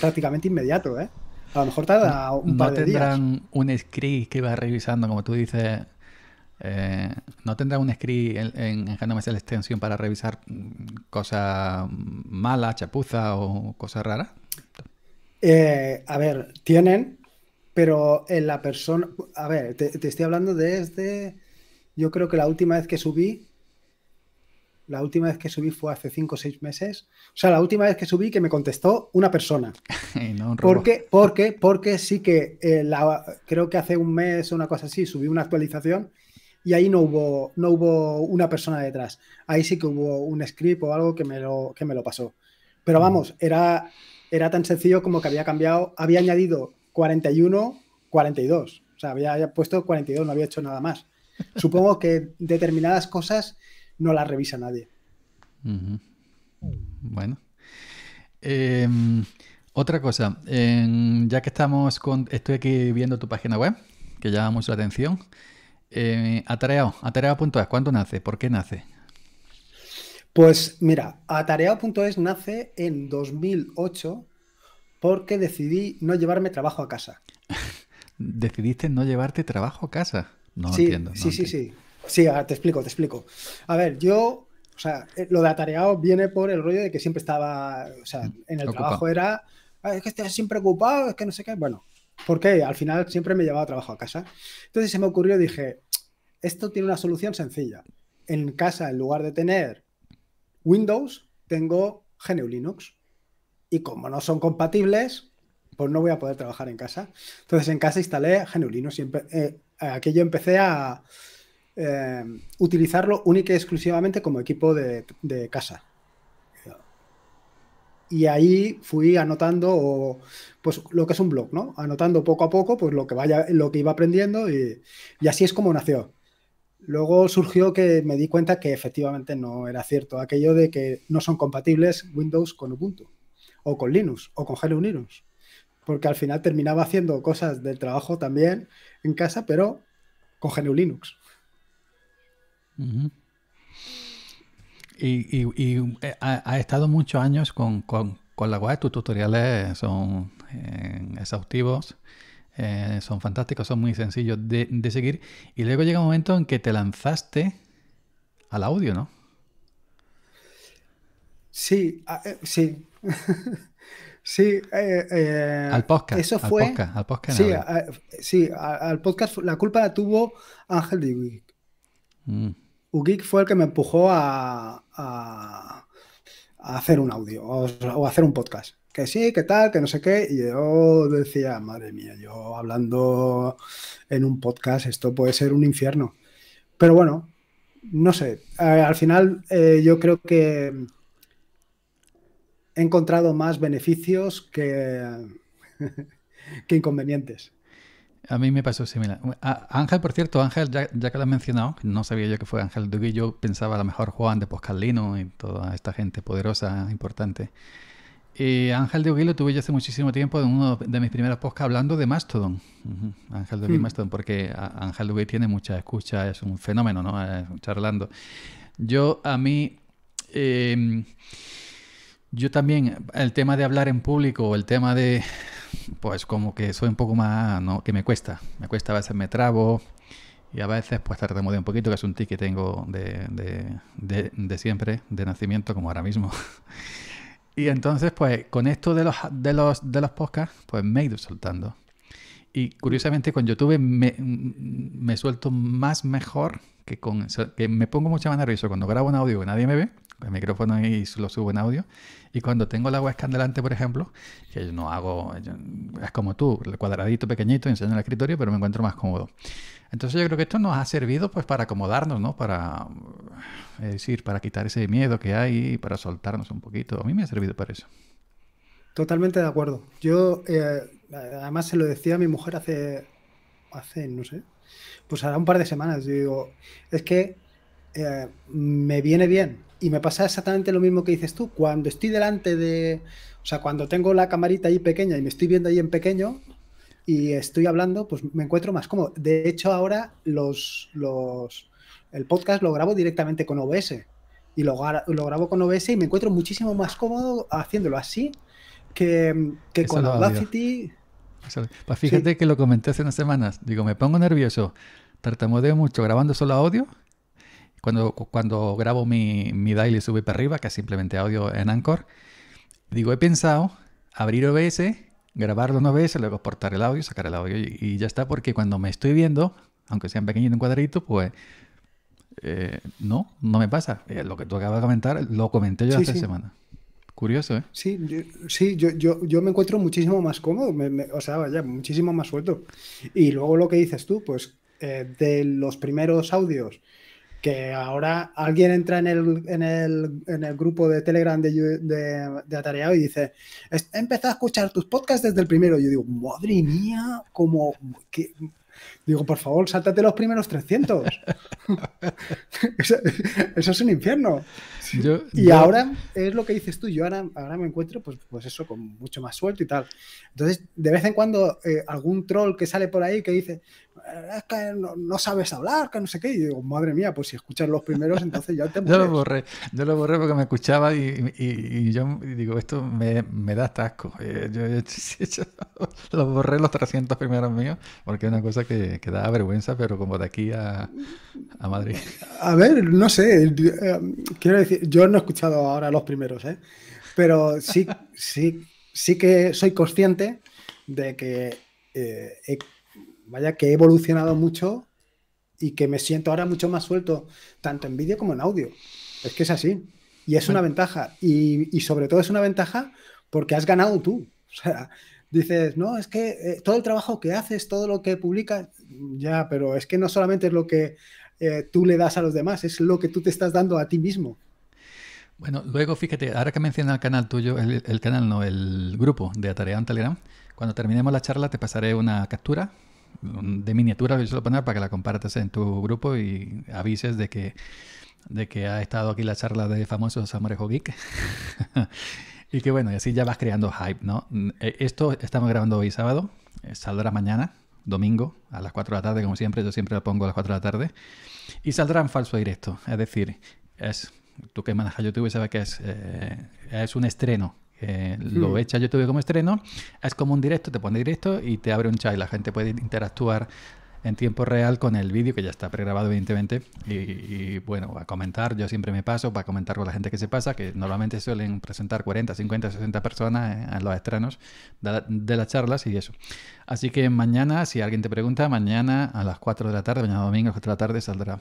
prácticamente inmediato, ¿eh? A lo mejor tarda un par de días. Eh, no tendrán un script que iba revisando, como tú dices, no tendrá un script en, en, la extensión para revisar mm, cosas malas, chapuzas o cosas raras. Eh, a ver, tienen, pero en la persona. A ver, te, estoy hablando desde. Yo creo que la última vez que subí. La última vez que subí fue hace 5 o 6 meses. O sea, la última vez que subí que me contestó una persona. ¿por qué? porque, porque, sí que eh, creo que hace un mes o una cosa así subí una actualización y ahí no hubo, no hubo una persona detrás. Ahí sí que hubo un script o algo que me lo, que me lo pasó. Pero vamos, era, era tan sencillo como que había cambiado, había añadido 41, 42. O sea, había, puesto 42, no había hecho nada más. Supongo que determinadas cosas no las revisa nadie. Bueno. Em, otra cosa, ya que estamos con. Estoy aquí viendo tu página web, que llama mucho la atención. Eh, ¿cuándo nace? ¿Por qué nace? Pues mira, atareado.es nace en 2008 porque decidí no llevarme trabajo a casa. ¿Decidiste no llevarte trabajo a casa? No sí, entiendo. sí, sí, sí. Sí, ahora te explico, te explico. A ver, yo, o sea, eh, lo de atareado viene por el rollo de que siempre estaba, o sea, mm, en el trabajo era, es que estoy siempre ocupado, es que no sé qué. Bueno, porque al final siempre me llevaba trabajo a casa. Entonces se me ocurrió, dije, esto tiene una solución sencilla. En casa, en lugar de tener Windows, tengo GNU Linux. Y como no son compatibles, pues no voy a poder trabajar en casa. Entonces en casa instalé GNU Linux y eh, aquí yo empecé a eh, utilizarlo única y exclusivamente como equipo de, casa y ahí fui anotando pues lo que es un blog, ¿no? Anotando poco a poco pues lo que vaya lo que iba aprendiendo y, y así es como nació. Luego surgió que me di cuenta que efectivamente no era cierto aquello de que no son compatibles Windows con Ubuntu o con Linux o con GNU Linux, porque al final terminaba haciendo cosas del trabajo también en casa, pero con GNU Linux. Y, eh, ha, estado muchos años con, la web, tus tutoriales son eh, exhaustivos. Eh, son fantásticos, son muy sencillos de, seguir. Y luego llega un momento en que te lanzaste al audio, ¿no? Sí, ah, eh, sí. sí. Eh, al podcast. Eso fue. Al podcast, al podcast sí, ah, al podcast. La culpa la tuvo Ángel de Ugeek. Mm. fue el que me empujó a, a hacer un audio o hacer un podcast que sí, que tal, que no sé qué. Y yo decía, madre mía, yo hablando en un podcast, esto puede ser un infierno. Pero bueno, no sé, al final eh, yo creo que he encontrado más beneficios que, que inconvenientes. A mí me pasó similar. Ángel, por cierto, Ángel, ya, que lo has mencionado, no sabía yo que fue Ángel Duque, yo pensaba la mejor Juan de Poscalino y toda esta gente poderosa, importante. Eh, Ángel de lo tuve ya hace muchísimo tiempo en uno de mis primeros podcasts hablando de Mastodon. Ángel de hmm. Mastodon, porque Ángel de tiene mucha escucha, es un fenómeno, ¿no? Eh, charlando. Yo, a mí. Em, yo también, el tema de hablar en público, el tema de. Pues como que soy un poco más. ¿no? que me cuesta. Me cuesta, a veces me trabo. Y a veces pues de un poquito, que es un tic que tengo de, de, de siempre, de nacimiento, como ahora mismo. Y entonces, pues, con esto de los, de los, de los podcasts, pues me he ido soltando. Y curiosamente con YouTube me, suelto más mejor que con... Que me pongo mucho más nervioso cuando grabo un audio y nadie me ve, el micrófono ahí lo subo en audio, y cuando tengo la webcam delante, por ejemplo, que yo no hago... es como tú, el cuadradito pequeñito, enseño en el escritorio, pero me encuentro más cómodo. Entonces yo creo que esto nos ha servido pues para acomodarnos, ¿no? Para es decir, para quitar ese miedo que hay y para soltarnos un poquito. A mí me ha servido para eso. Totalmente de acuerdo. Yo, eh, además, se lo decía a mi mujer hace, hace, no sé, pues ahora un par de semanas. Yo digo, es que eh, me viene bien y me pasa exactamente lo mismo que dices tú. Cuando estoy delante de, o sea, cuando tengo la camarita ahí pequeña y me estoy viendo ahí en pequeño y estoy hablando, pues me encuentro más cómodo. De hecho, ahora los el podcast lo grabo directamente con OBS y lo, grabo con OBS y me encuentro muchísimo más cómodo haciéndolo así que, que con Audacity. Pues fíjate que lo comenté hace unas semanas. Digo, me pongo nervioso, tartamudeo mucho grabando solo audio. Cuando, cuando grabo mi, mi daily sube para arriba, que es simplemente audio en Anchor, digo, he pensado abrir OBS, grabarlo en OBS, luego exportar el audio, sacar el audio y, ya está, porque cuando me estoy viendo, aunque sea en pequeñito en cuadrito, pues eh, no, no me pasa. Eh, lo que tú acabas de comentar lo comenté yo hace semana. Curioso, ¿eh? Sí, yo, sí, yo, me encuentro muchísimo más cómodo, o sea, vaya, muchísimo más suelto. Y luego lo que dices tú, pues eh, de los primeros audios, que ahora alguien entra en el, en el, grupo de Telegram de, de, Atareado y dice, he empezado a escuchar tus podcasts desde el primero. Yo digo, madre mía, como, Digo, por favor, sáltate los primeros 300. eso, es un infierno. y ahora es lo que dices tú. Yo ahora, ahora me encuentro, pues, pues eso, con mucho más suelto y tal. Entonces, de vez en cuando, eh, algún troll que sale por ahí que dice, no, sabes hablar, que no sé qué. Y digo, madre mía, pues si escuchas los primeros, entonces ya te yo lo borré, yo lo borré porque me escuchaba y, yo digo, esto me, da tasco. Eh, yo, yo, lo borré los 300 primeros míos porque es una cosa que, da vergüenza, pero como de aquí a, Madrid. A ver, no sé, eh, quiero decir, yo no he escuchado ahora los primeros, ¿eh? pero sí, sí, sí que soy consciente de que vaya que he evolucionado mucho y que me siento ahora mucho más suelto, tanto en vídeo como en audio. Es que es así. Y es una ventaja. Y, sobre todo es una ventaja porque has ganado tú. O sea, dices, no, es que eh, todo el trabajo que haces, todo lo que publicas, ya, pero es que no solamente es lo que eh, tú le das a los demás, es lo que tú te estás dando a ti mismo. Bueno, luego fíjate, ahora que menciona el canal tuyo, el, canal no, el grupo de Atarea en Telegram, cuando terminemos la charla te pasaré una captura de miniatura que yo suelo poner para que la compartas en tu grupo y avises de que, de que ha estado aquí la charla de famosos amores Geek. y que bueno, y así ya vas creando hype, ¿no? E, esto estamos grabando hoy sábado, eh, saldrá mañana, domingo, a las 4 de la tarde, como siempre, yo siempre lo pongo a las 4 de la tarde. Y saldrá en falso directo, es decir, es tú que manejas YouTube sabes que es, eh, es un estreno eh, lo Lo hmm. echa YouTube como estreno, es como un directo, te pone directo y te abre un chat y la gente puede interactuar en tiempo real con el vídeo que ya está pregrabado evidentemente y, y, bueno, a comentar, yo siempre me paso para comentar con la gente que se pasa, que normalmente suelen presentar 40, 50, 60 personas eh, en los estrenos de, de, las charlas y eso. Así que mañana, si alguien te pregunta, mañana a las 4 de la tarde, mañana domingo a las 4 de la tarde saldrá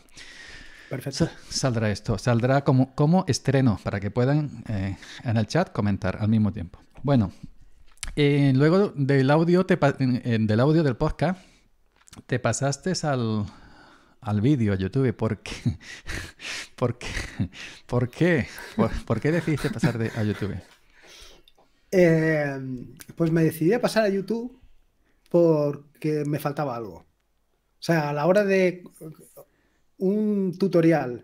Perfecto. Saldrá esto, saldrá como, como estreno para que puedan eh, en el chat comentar al mismo tiempo. Bueno, eh, luego del audio, del audio del podcast, te pasaste al, vídeo a YouTube. ¿Por qué? ¿Por qué? ¿Por qué, ¿Por, qué decidiste pasar a YouTube? Em, pues me decidí a pasar a YouTube porque me faltaba algo. O sea, a la hora de un tutorial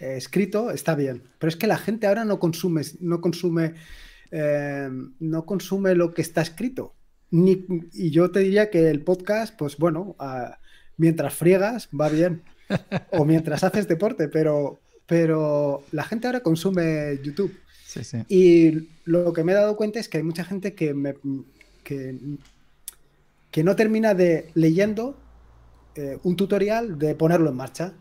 eh, escrito está bien, pero es que la gente ahora no consume, no consume, eh, no consume lo que está escrito. y yo te diría que el podcast, pues bueno, ah, mientras friegas va bien o mientras haces deporte, pero, pero la gente ahora consume YouTube. Y lo que me he dado cuenta es que hay mucha gente que, me, que, no termina de leyendo eh, un tutorial de ponerlo en marcha.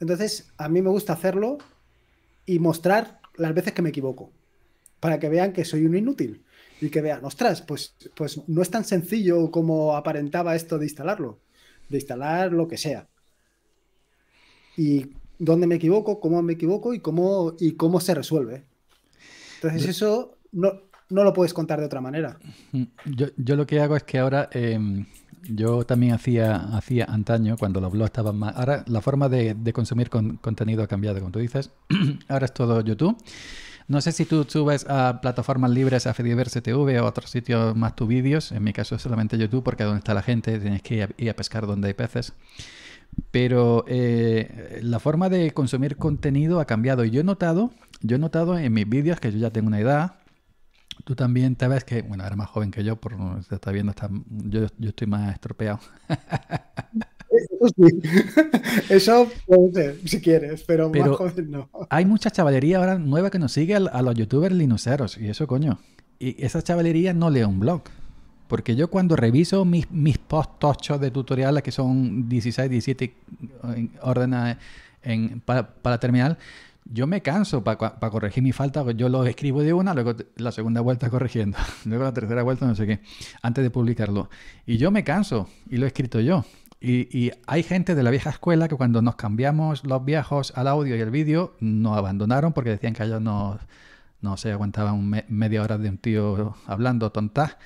Entonces, a mí me gusta hacerlo y mostrar las veces que me equivoco, para que vean que soy un inútil y que vean, ostras, pues, pues no es tan sencillo como aparentaba esto de instalarlo, de instalar lo que sea. Y dónde me equivoco, cómo me equivoco y cómo, y cómo se resuelve. Entonces, eso no, no, lo puedes contar de otra manera. Yo, lo que hago es que ahora... Em, yo también hacía, hacía antaño, cuando los blogs estaban más... Ahora la forma de, consumir contenido ha cambiado, como tú dices. ahora es todo YouTube. No sé si tú subes a plataformas libres, a Fediverse TV o a otros sitios más tus vídeos. En mi caso es solamente YouTube, porque donde está la gente tienes que ir a, pescar donde hay peces. Pero eh, la forma de consumir contenido ha cambiado. Y yo he notado, yo he notado en mis vídeos, que yo ya tengo una edad, Tú también te ves que, bueno, eres más joven que yo, por se está viendo, está, yo, yo estoy más estropeado. Eso sí. Eso puede si quieres, pero, más joven no. Hay mucha chavalería ahora nueva que nos sigue a, los youtubers linuceros, y eso, coño. Y esa chavalería no lee un blog. Porque yo cuando reviso mis, mis post tochos de tutoriales que son 16, 17 órdenes en, para, para terminar, yo me canso para corregir mi falta, yo lo escribo de una, luego la segunda vuelta corrigiendo, luego la tercera vuelta no sé qué, antes de publicarlo. Y yo me canso y lo he escrito yo. Y, hay gente de la vieja escuela que cuando nos cambiamos los viejos al audio y al vídeo, nos abandonaron porque decían que ellos no, se aguantaban media hora de un tío hablando tonta,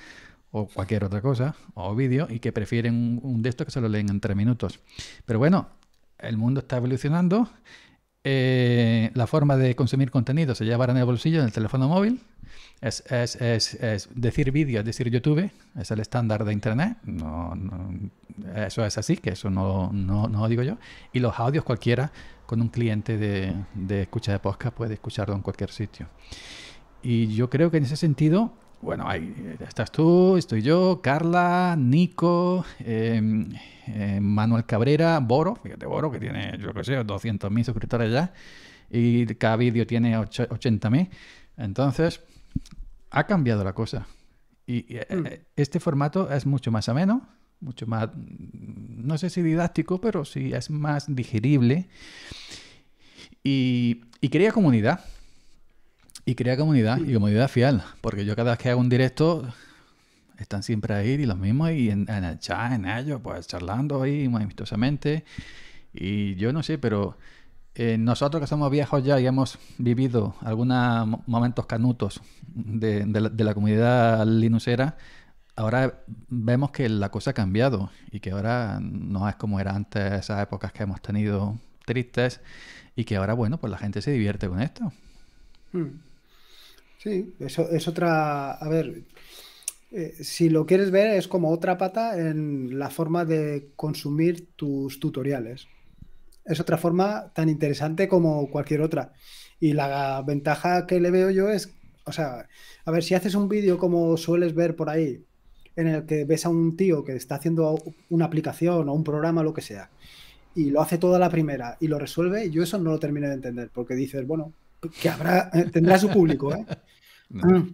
o cualquier otra cosa, o vídeo, y que prefieren un, texto que se lo leen en tres minutos. Pero bueno, el mundo está evolucionando eh, la forma de consumir contenido se llevará en el bolsillo, en el teléfono móvil. Es, decir vídeo, es decir YouTube, es el estándar de Internet. No, eso es así, que eso no, no, lo digo yo. Y los audios cualquiera con un cliente de, de escucha de podcast puede escucharlo en cualquier sitio. Y yo creo que en ese sentido bueno, ahí eh, estás tú, estoy yo, Carla, Nico, em, eh, Manuel Cabrera, Boro, fíjate, Boro, que tiene, yo qué sé, 200.000 suscriptores ya, y cada vídeo tiene 80.000. Entonces, ha cambiado la cosa. Y, eh, hmm. este formato es mucho más ameno, mucho más, no sé si didáctico, pero sí es más digerible. Y, y crea comunidad. Y crea comunidad, y comunidad fiel, porque yo cada vez que hago un directo están siempre ahí y los mismos y en, el chat, en ellos, pues charlando ahí muy amistosamente. Y yo no sé, pero eh, nosotros que somos viejos ya y hemos vivido algunos momentos canutos de, la, comunidad linucera, ahora vemos que la cosa ha cambiado y que ahora no es como era antes esas épocas que hemos tenido tristes y que ahora, bueno, pues la gente se divierte con esto. Hmm. Sí, eso es otra. A ver, eh, si lo quieres ver, es como otra pata en la forma de consumir tus tutoriales. Es otra forma tan interesante como cualquier otra. Y la ventaja que le veo yo es, o sea, a ver, si haces un vídeo como sueles ver por ahí, en el que ves a un tío que está haciendo una aplicación o un programa, lo que sea, y lo hace toda la primera y lo resuelve, yo eso no lo termino de entender, porque dices, bueno, que habrá, eh, tendrá su público. ¿eh? Ah,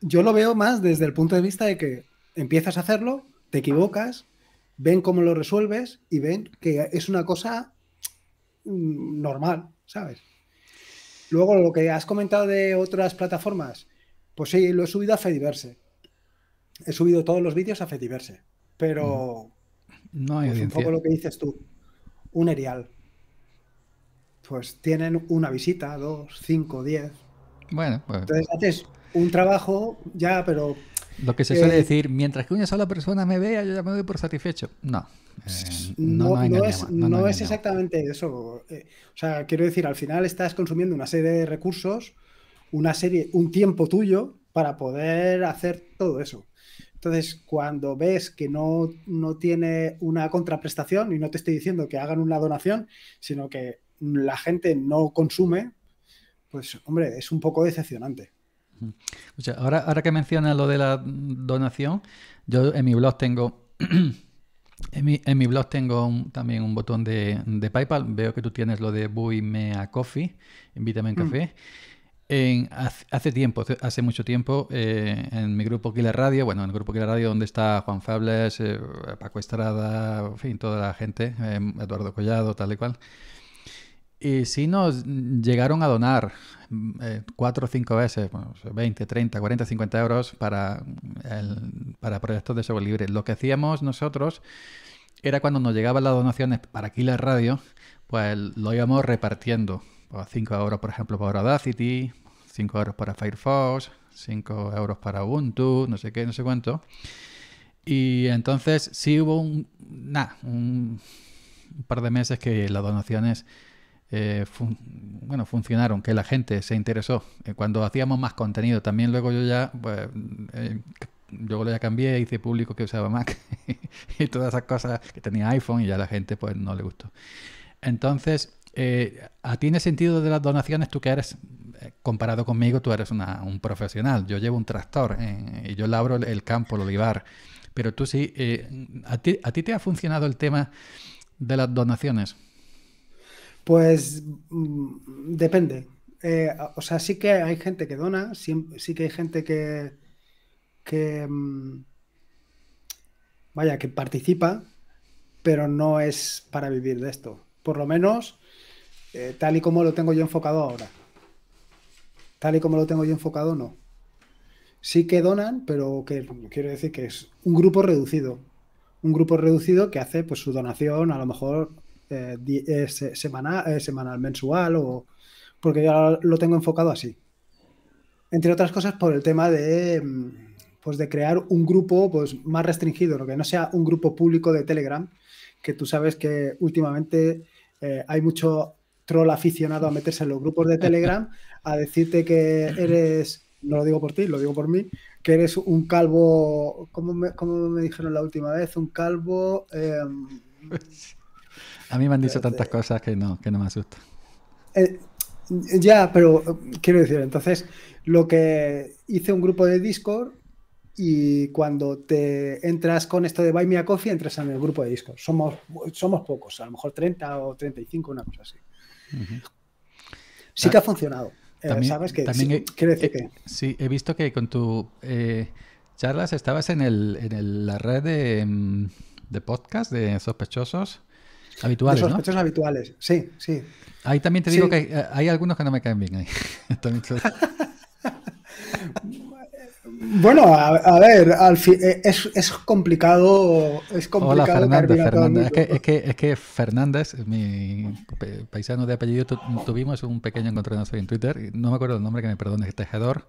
yo lo veo más desde el punto de vista de que empiezas a hacerlo, te equivocas, ven cómo lo resuelves y ven que es una cosa mm, normal, ¿sabes? Luego, lo que has comentado de otras plataformas, pues sí, lo he subido a Fediverse. He subido todos los vídeos a Fediverse, pero mm. no hay pues un poco lo que dices tú, un erial pues tienen una visita, dos, cinco, diez. Bueno, pues... Entonces haces un trabajo ya, pero... Lo que se suele eh, decir, mientras que una sola persona me vea, yo ya me doy por satisfecho. No. Eh, no, es, exactamente eso. Eh, o sea, quiero decir, al final estás consumiendo una serie de recursos, una serie, un tiempo tuyo para poder hacer todo eso. Entonces, cuando ves que no, no tiene una contraprestación, y no te estoy diciendo que hagan una donación, sino que la gente no consume, pues hombre, es un poco decepcionante. ahora, ahora que mencionas lo de la donación, yo en mi blog tengo En mi, en mi, blog tengo también un botón de, PayPal. Veo que tú tienes lo de Buy Me a Coffee, invítame en mm. café. En, hace, tiempo, hace mucho tiempo, eh, en mi grupo Killer Radio, bueno, en el grupo Killer Radio donde está Juan Fables, eh, Paco Estrada, en fin, toda la gente, eh, Eduardo Collado, tal y cual. Y sí nos llegaron a donar 4 mm, eh, cuatro o cinco veces, 20, 30, 40, 50 euros para, el, para proyectos de software libre. Lo que hacíamos nosotros era cuando nos llegaban las donaciones para aquí radio, pues lo íbamos repartiendo. 5 pues euros, por ejemplo, para Audacity, 5 euros para Firefox, 5 euros para Ubuntu, no sé qué, no sé cuánto. Y entonces sí hubo un, un par de meses que las donaciones eh, bueno, funcionaron, que la gente se interesó. Eh, cuando hacíamos más contenido, también luego yo ya, pues, eh, lo ya cambié, hice público que usaba Mac y todas esas cosas que tenía iPhone y ya la gente pues no le gustó. Entonces, ¿a ti en sentido de las donaciones tú que eres, comparado conmigo, tú eres un profesional? Yo llevo un tractor y yo labro el campo, el olivar. Pero tú sí, ¿a ti, ¿a ti te ha funcionado el tema de las donaciones? Pues mm, depende. Eh, o sea, sí que hay gente que dona, sí, que hay gente que, mm, vaya, que participa, pero no es para vivir de esto. Por lo menos eh, tal y como lo tengo yo enfocado ahora. Tal y como lo tengo yo enfocado, no. Sí que donan, pero que quiero decir que es un grupo reducido. Un grupo reducido que hace pues su donación a lo mejor eh, eh, eh, semanal, mensual, o porque yo lo tengo enfocado así. Entre otras cosas por el tema de, mm, pues de crear un grupo pues, más restringido, lo que no sea un grupo público de Telegram, que tú sabes que últimamente hay mucho troll aficionado a meterse en los grupos de Telegram, a decirte que eres no lo digo por ti, lo digo por mí, que eres un calvo, ¿cómo me, me dijeron la última vez? Un calvo... Eh, A mí me han dicho tantas cosas que no, que no me asusta. Eh, ya, pero eh, quiero decir, entonces, lo que hice un grupo de Discord y cuando te entras con esto de Buy Me a Coffee, entras en el grupo de Discord. Somos, somos pocos, a lo mejor 30 o 35, una cosa así. Sí que ha funcionado. Eh, ¿Sabes he, decir que... Sí, he visto que con tu charlas estabas en, el, en la red de, mm, de podcast de sospechosos. Habituales, de sospechosos habituales, sí, sí. Ahí también te digo que eh, hay, algunos que no me caen bien ahí. bueno, a, ver, eh, es, es, complicado. Es complicado Hola, Fernández. Es, que, es, que, Fernández, mi paisano de apellido, tuvimos un pequeño encontronazo en Twitter. No me acuerdo el nombre, que me perdones, tejedor.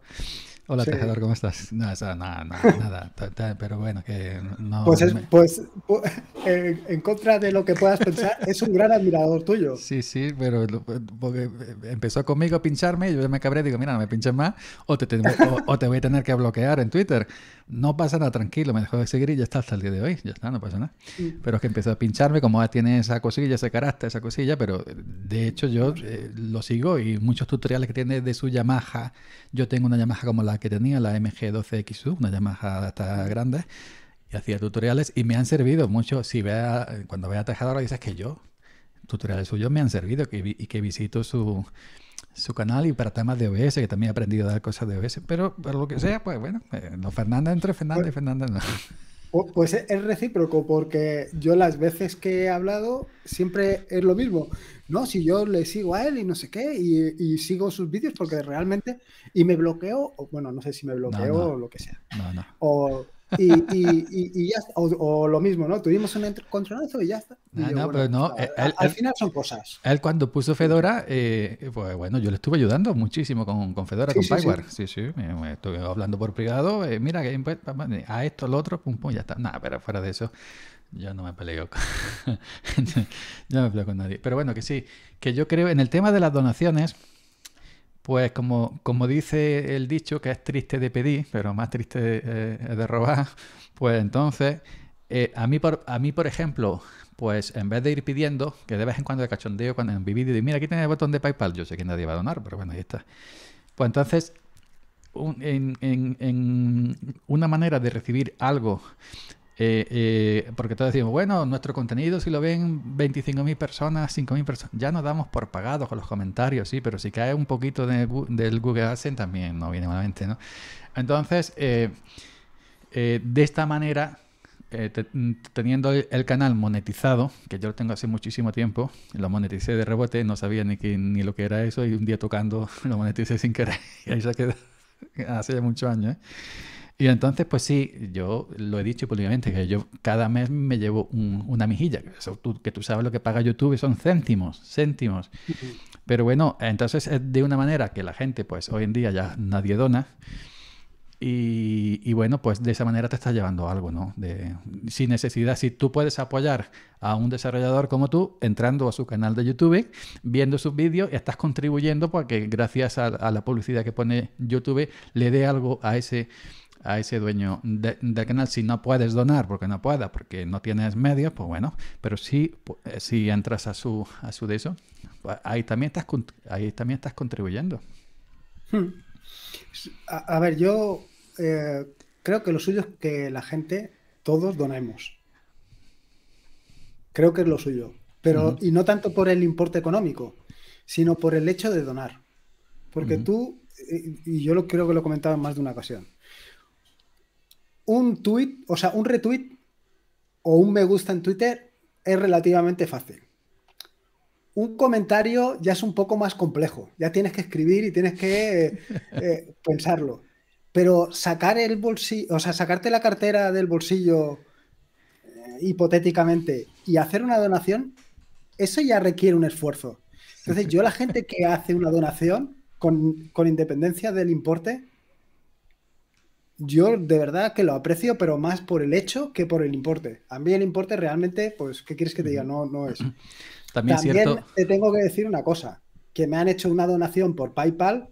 Hola, Tejedor, ¿cómo estás? No, no, no nada, pero bueno, que no... Pues, pues eh, en contra de lo que puedas pensar, es un gran admirador tuyo. Sí, sí, pero eh, porque eh, empezó conmigo a pincharme y yo me cabré y digo, mira, no me pinches más o te voy a tener que bloquear en Twitter no pasa nada, tranquilo, me dejó de seguir y ya está hasta el día de hoy, ya está, no pasa nada. Pero es que empezó a pincharme, como ah, tiene esa cosilla, ese carácter, esa cosilla, pero eh, de hecho yo eh, lo sigo y muchos tutoriales que tiene de su Yamaha, yo tengo una Yamaha como la que tenía, la MG12XU, una Yamaha hasta grande, y hacía tutoriales y me han servido mucho. Si vea, cuando vea a Tejadora dices que yo, tutoriales suyos me han servido y que visito su su canal y para temas de OBS, que también he aprendido a dar cosas de OBS, pero por lo que sea, pues bueno, eh, no Fernanda entre Fernanda y pues, Fernanda no. Pues es recíproco, porque yo las veces que he hablado siempre es lo mismo. No, si yo le sigo a él y no sé qué, y, sigo sus vídeos porque realmente, y me bloqueo, o, bueno, no sé si me bloqueo o lo que sea. No, o y, y, y, ya O, lo mismo, ¿no? Tuvimos un encontronazo y ya está. Ah, no, pero no. Pues, al, final son cosas. Él cuando puso Fedora, pues bueno, yo le estuve ayudando muchísimo con, con Fedora, con sí, Sí, sí, estuve hablando por privado. Eh, mira, que eh, a esto, lo otro, pum, pum, ya está. Nada, pero fuera de eso. Yo no me peleo yo no me peleo con nadie. Pero bueno, que sí, que yo creo en el tema de las donaciones, pues como, como, dice el dicho, que es triste de pedir, pero más triste eh, de, robar, pues entonces, eh, a, mí por, a mí, por ejemplo, pues en vez de ir pidiendo, que de vez en cuando de cachondeo, cuando en vídeo y mira, aquí tiene el botón de PayPal, yo sé que nadie va a donar, pero bueno, ahí está. Pues entonces, en, en, en, una manera de recibir algo eh, eh, porque todos decimos, bueno, nuestro contenido si lo ven 25.000 personas, 5.000 personas, ya nos damos por pagados con los comentarios, sí, pero si cae un poquito del Google AdSense también no viene malamente, ¿no? Entonces, eh, de esta manera, teniendo el canal monetizado, que yo lo tengo hace muchísimo tiempo, lo moneticé de rebote, no sabía ni, ni lo que era eso, y un día tocando lo moneticé sin querer, y ahí se quedó, hace muchos años, ¿eh? Y entonces, pues sí, yo lo he dicho públicamente, que yo cada mes me llevo una mijilla, que tú sabes lo que paga YouTube, son céntimos, céntimos. Pero bueno, entonces es eh, de una manera que la gente, pues hoy en día ya nadie dona. Y, bueno, pues de esa manera te estás llevando algo, ¿no? De, sin necesidad, si tú puedes apoyar a un desarrollador como tú, entrando a su canal de YouTube, viendo sus vídeos, y estás contribuyendo porque gracias a la publicidad que pone YouTube le dé algo a ese a ese dueño de, canal. Si no puedes donar porque no puedas, porque no tienes medios, pues bueno, pero si, eh, si entras a su, a su de eso, pues ahí, también estás, ahí también estás contribuyendo. Hmm. A, ver, yo eh, creo que lo suyo es que la gente, todos donemos. Creo que es lo suyo. Pero, y no tanto por el importe económico, sino por el hecho de donar. Porque tú, eh, y, yo lo creo que lo he comentado más de una ocasión, un tweet, o sea, un retweet o un me gusta en Twitter es relativamente fácil. Un comentario ya es un poco más complejo, ya tienes que escribir y tienes que eh, eh, pensarlo. Pero sacar el bolsillo, o sea, sacarte la cartera del bolsillo eh, hipotéticamente y hacer una donación, eso ya requiere un esfuerzo. Entonces, yo la gente que hace una donación, con independencia del importe, yo de verdad que lo aprecio, pero más por el hecho que por el importe. A mí el importe realmente, pues, ¿qué quieres que te diga? No, no es. También, También te tengo que decir una cosa, que me han hecho una donación por PayPal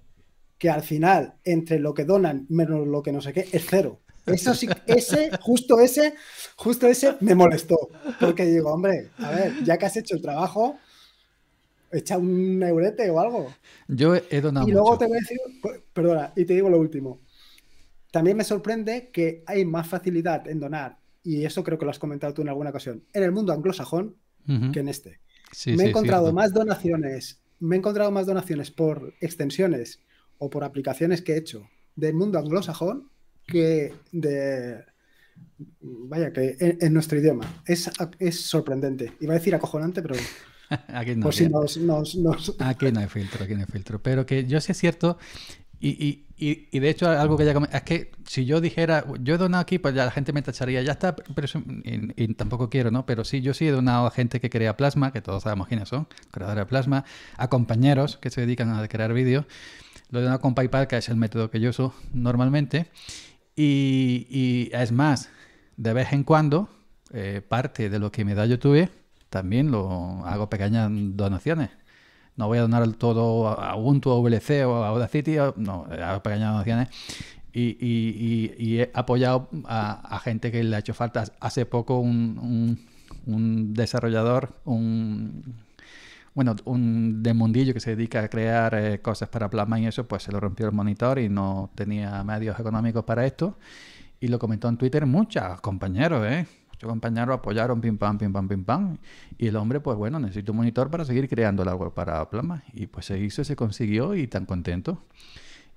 que al final, entre lo que donan menos lo que no sé qué, es cero. Eso sí, ese, justo ese, justo ese me molestó. Porque digo, hombre, a ver, ya que has hecho el trabajo, echa un eurete o algo. Yo he donado. Y luego te voy a decir, perdona, y te digo lo último. También me sorprende que hay más facilidad en donar, y eso creo que lo has comentado tú en alguna ocasión, en el mundo anglosajón que en este. me he encontrado más donaciones, me he encontrado más donaciones por extensiones o por aplicaciones que he hecho del mundo anglosajón que de vaya que en, nuestro idioma. Es, es sorprendente. Iba a decir acojonante, pero aquí no, si Aquí no hay filtro, aquí no hay filtro. Pero que yo sí es cierto y, y, y, de hecho, algo que ya es que si yo dijera, yo he donado aquí, pues ya la gente me tacharía, ya está, pero y, tampoco quiero, ¿no? Pero sí, yo sí he donado a gente que crea plasma, que todos sabemos quiénes son, creadores de plasma, a compañeros que se dedican a crear vídeos. Lo he donado con PayPal, que es el método que yo uso normalmente. Y, es más, de vez en cuando, eh, parte de lo que me da YouTube, también lo hago pequeñas donaciones no voy a donar todo a Ubuntu, a VLC o a Audacity, no, eh, a pequeñas donaciones. Y, he apoyado a, gente que le ha hecho falta. Hace poco un, desarrollador, un bueno, un de mundillo que se dedica a crear eh, cosas para plasma y eso, pues se lo rompió el monitor y no tenía medios económicos para esto. Y lo comentó en Twitter muchos compañeros, ¿eh? ocho compañeros apoyaron, pim, pam, pim, pam, pim, pam. Y el hombre, pues bueno, necesito un monitor para seguir creando la web para Plasma. Y pues se hizo, se consiguió y tan contento.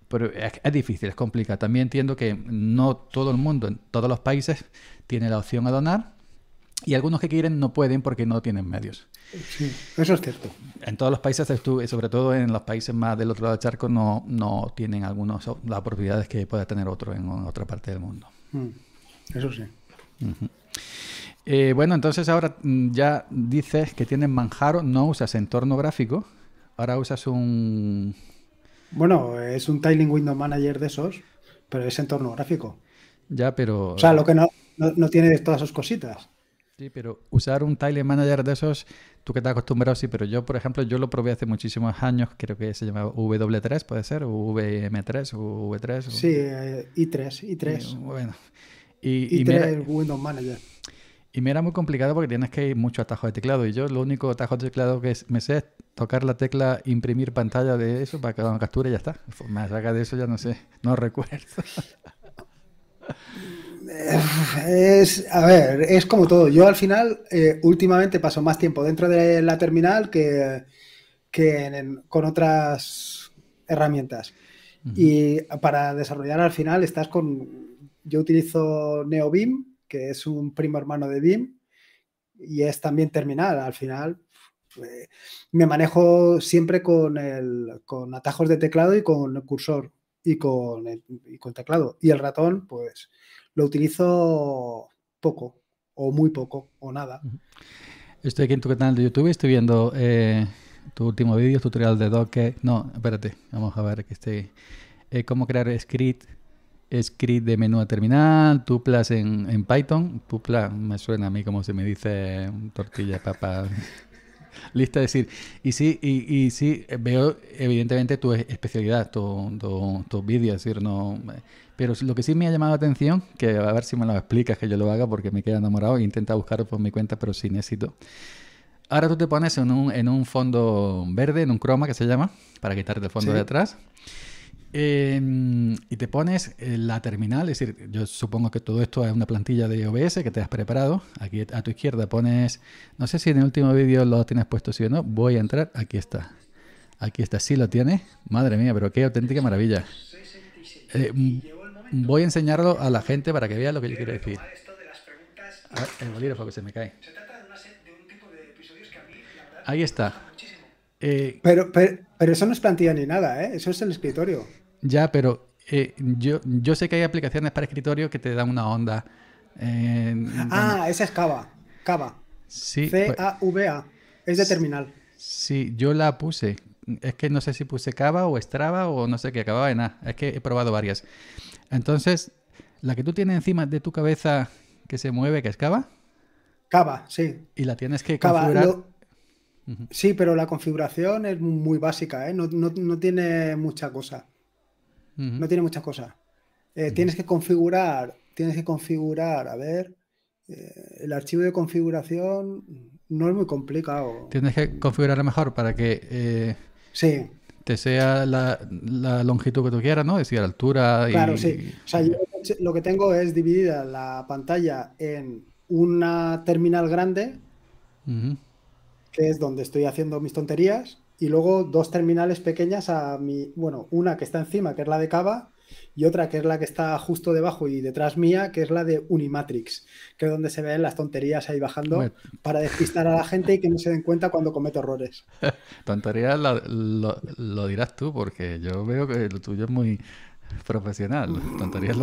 Pero es, difícil, es complicado. También entiendo que no todo el mundo, en todos los países, tiene la opción a donar. Y algunos que quieren no pueden porque no tienen medios. Sí, eso es cierto. En todos los países, sobre todo en los países más del otro lado del charco, no, no tienen algunos las oportunidades que pueda tener otro en otra parte del mundo. Mm, eso sí. Eh, bueno, entonces ahora mm, ya dices que tienes Manjaro, no usas entorno gráfico, ahora usas un... Bueno, es un Tiling Window Manager de esos, pero es entorno gráfico. Ya, pero... O sea, lo que no, no, tiene todas sus cositas. Sí, pero usar un Tiling Manager de esos, tú que estás acostumbrado, sí, pero yo, por ejemplo, yo lo probé hace muchísimos años, creo que se llamaba W3, puede ser, o VM3, o V3. O... Sí, I3, eh, I3. bueno, y, y, Windows Manager. Y me era muy complicado porque tienes que ir mucho atajo de teclado. Y yo lo único atajo de teclado que me sé es tocar la tecla imprimir pantalla de eso para que haga captura y ya está. me saca de eso ya no sé, no recuerdo. Es, a ver, es como todo. Yo al final, eh, últimamente paso más tiempo dentro de la terminal que, con otras herramientas. Y para desarrollar al final estás con yo utilizo NeoBeam, que es un primo hermano de BIM, y es también terminal. Al final eh, me manejo siempre con, atajos de teclado y con el cursor y con, el, teclado. Y el ratón, pues lo utilizo poco, o muy poco, o nada. Estoy aquí en tu canal de YouTube, estoy viendo eh, tu último vídeo, tutorial de Docker. No, espérate, vamos a ver que este ¿Cómo crear script? script de menú a terminal, tuplas en, en Python. Tupla me suena a mí como si me dice tortilla, papa. Lista de decir. Y sí, y, y, sí, veo evidentemente tu especialidad, tu, tu vídeos, decir, no. Eh, pero lo que sí me ha llamado la atención, que a ver si me lo explicas, que yo lo haga, porque me queda enamorado e intenta buscarlo por mi cuenta, pero sin éxito. Ahora tú te pones en un, en un fondo verde, en un croma que se llama, para quitarte el fondo de atrás. Em, y te pones la terminal, es decir, yo supongo que todo esto es una plantilla de OBS que te has preparado. Aquí a tu izquierda pones, no sé si en el último vídeo lo tienes puesto sí o no, voy a entrar, aquí está. Aquí está, sí lo tiene, Madre mía, pero qué auténtica maravilla. Eh, mm, voy a enseñarlo a la gente para que vea lo que yo quiero decir. A ver, el bolígrafo que se me cae. Ahí está. Eh, pero, pero, eso no es plantilla ni nada, ¿eh? eso es el escritorio. Ya, pero eh, yo, yo sé que hay aplicaciones para escritorio que te dan una onda. Eh, ah, esa es Cava. Cava. C-A-V-A. Pues, es de terminal. Sí, yo la puse. Es que no sé si puse Cava o Strava o no sé qué acababa de nada. Es que he probado varias. Entonces, la que tú tienes encima de tu cabeza que se mueve, que es Cava. Cava, sí. Y la tienes que configurar. Sí, pero la configuración es muy básica, ¿eh? no, no tiene mucha cosa. No tiene muchas cosas. Eh, tienes que configurar, tienes que configurar, a ver, eh, el archivo de configuración no es muy complicado. Tienes que configurarlo mejor para que eh, te sea la, longitud que tú quieras, ¿no? Es decir, altura y... Claro, sí. O sea, yo lo que tengo es dividida la pantalla en una terminal grande, que es donde estoy haciendo mis tonterías, y luego dos terminales pequeñas a mi, bueno, una que está encima, que es la de Cava, y otra que es la que está justo debajo y detrás mía, que es la de Unimatrix, que es donde se ven las tonterías ahí bajando para despistar a la gente y que no se den cuenta cuando cometo errores. tonterías lo, dirás tú, porque yo veo que lo tuyo es muy profesional. Tonterías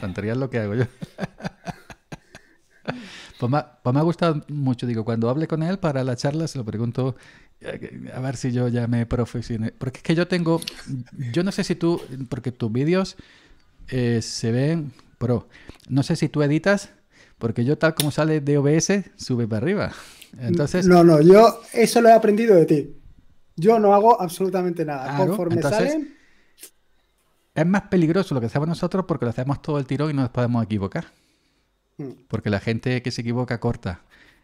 tonterías lo que hago yo. Pues, pues me, ha gustado mucho, digo, cuando hable con él para la charla se lo pregunto eh, a ver si yo ya me profesioné. Porque es que yo tengo, yo no sé si tú, porque tus vídeos eh, se ven pero no sé si tú editas, porque yo tal como sale de OBS, sube para arriba. Entonces... No, no, yo eso lo he aprendido de ti. Yo no hago absolutamente nada. Conforme salen... Es más peligroso lo que hacemos nosotros porque lo hacemos todo el tirón y nos podemos equivocar. Porque la gente que se equivoca corta.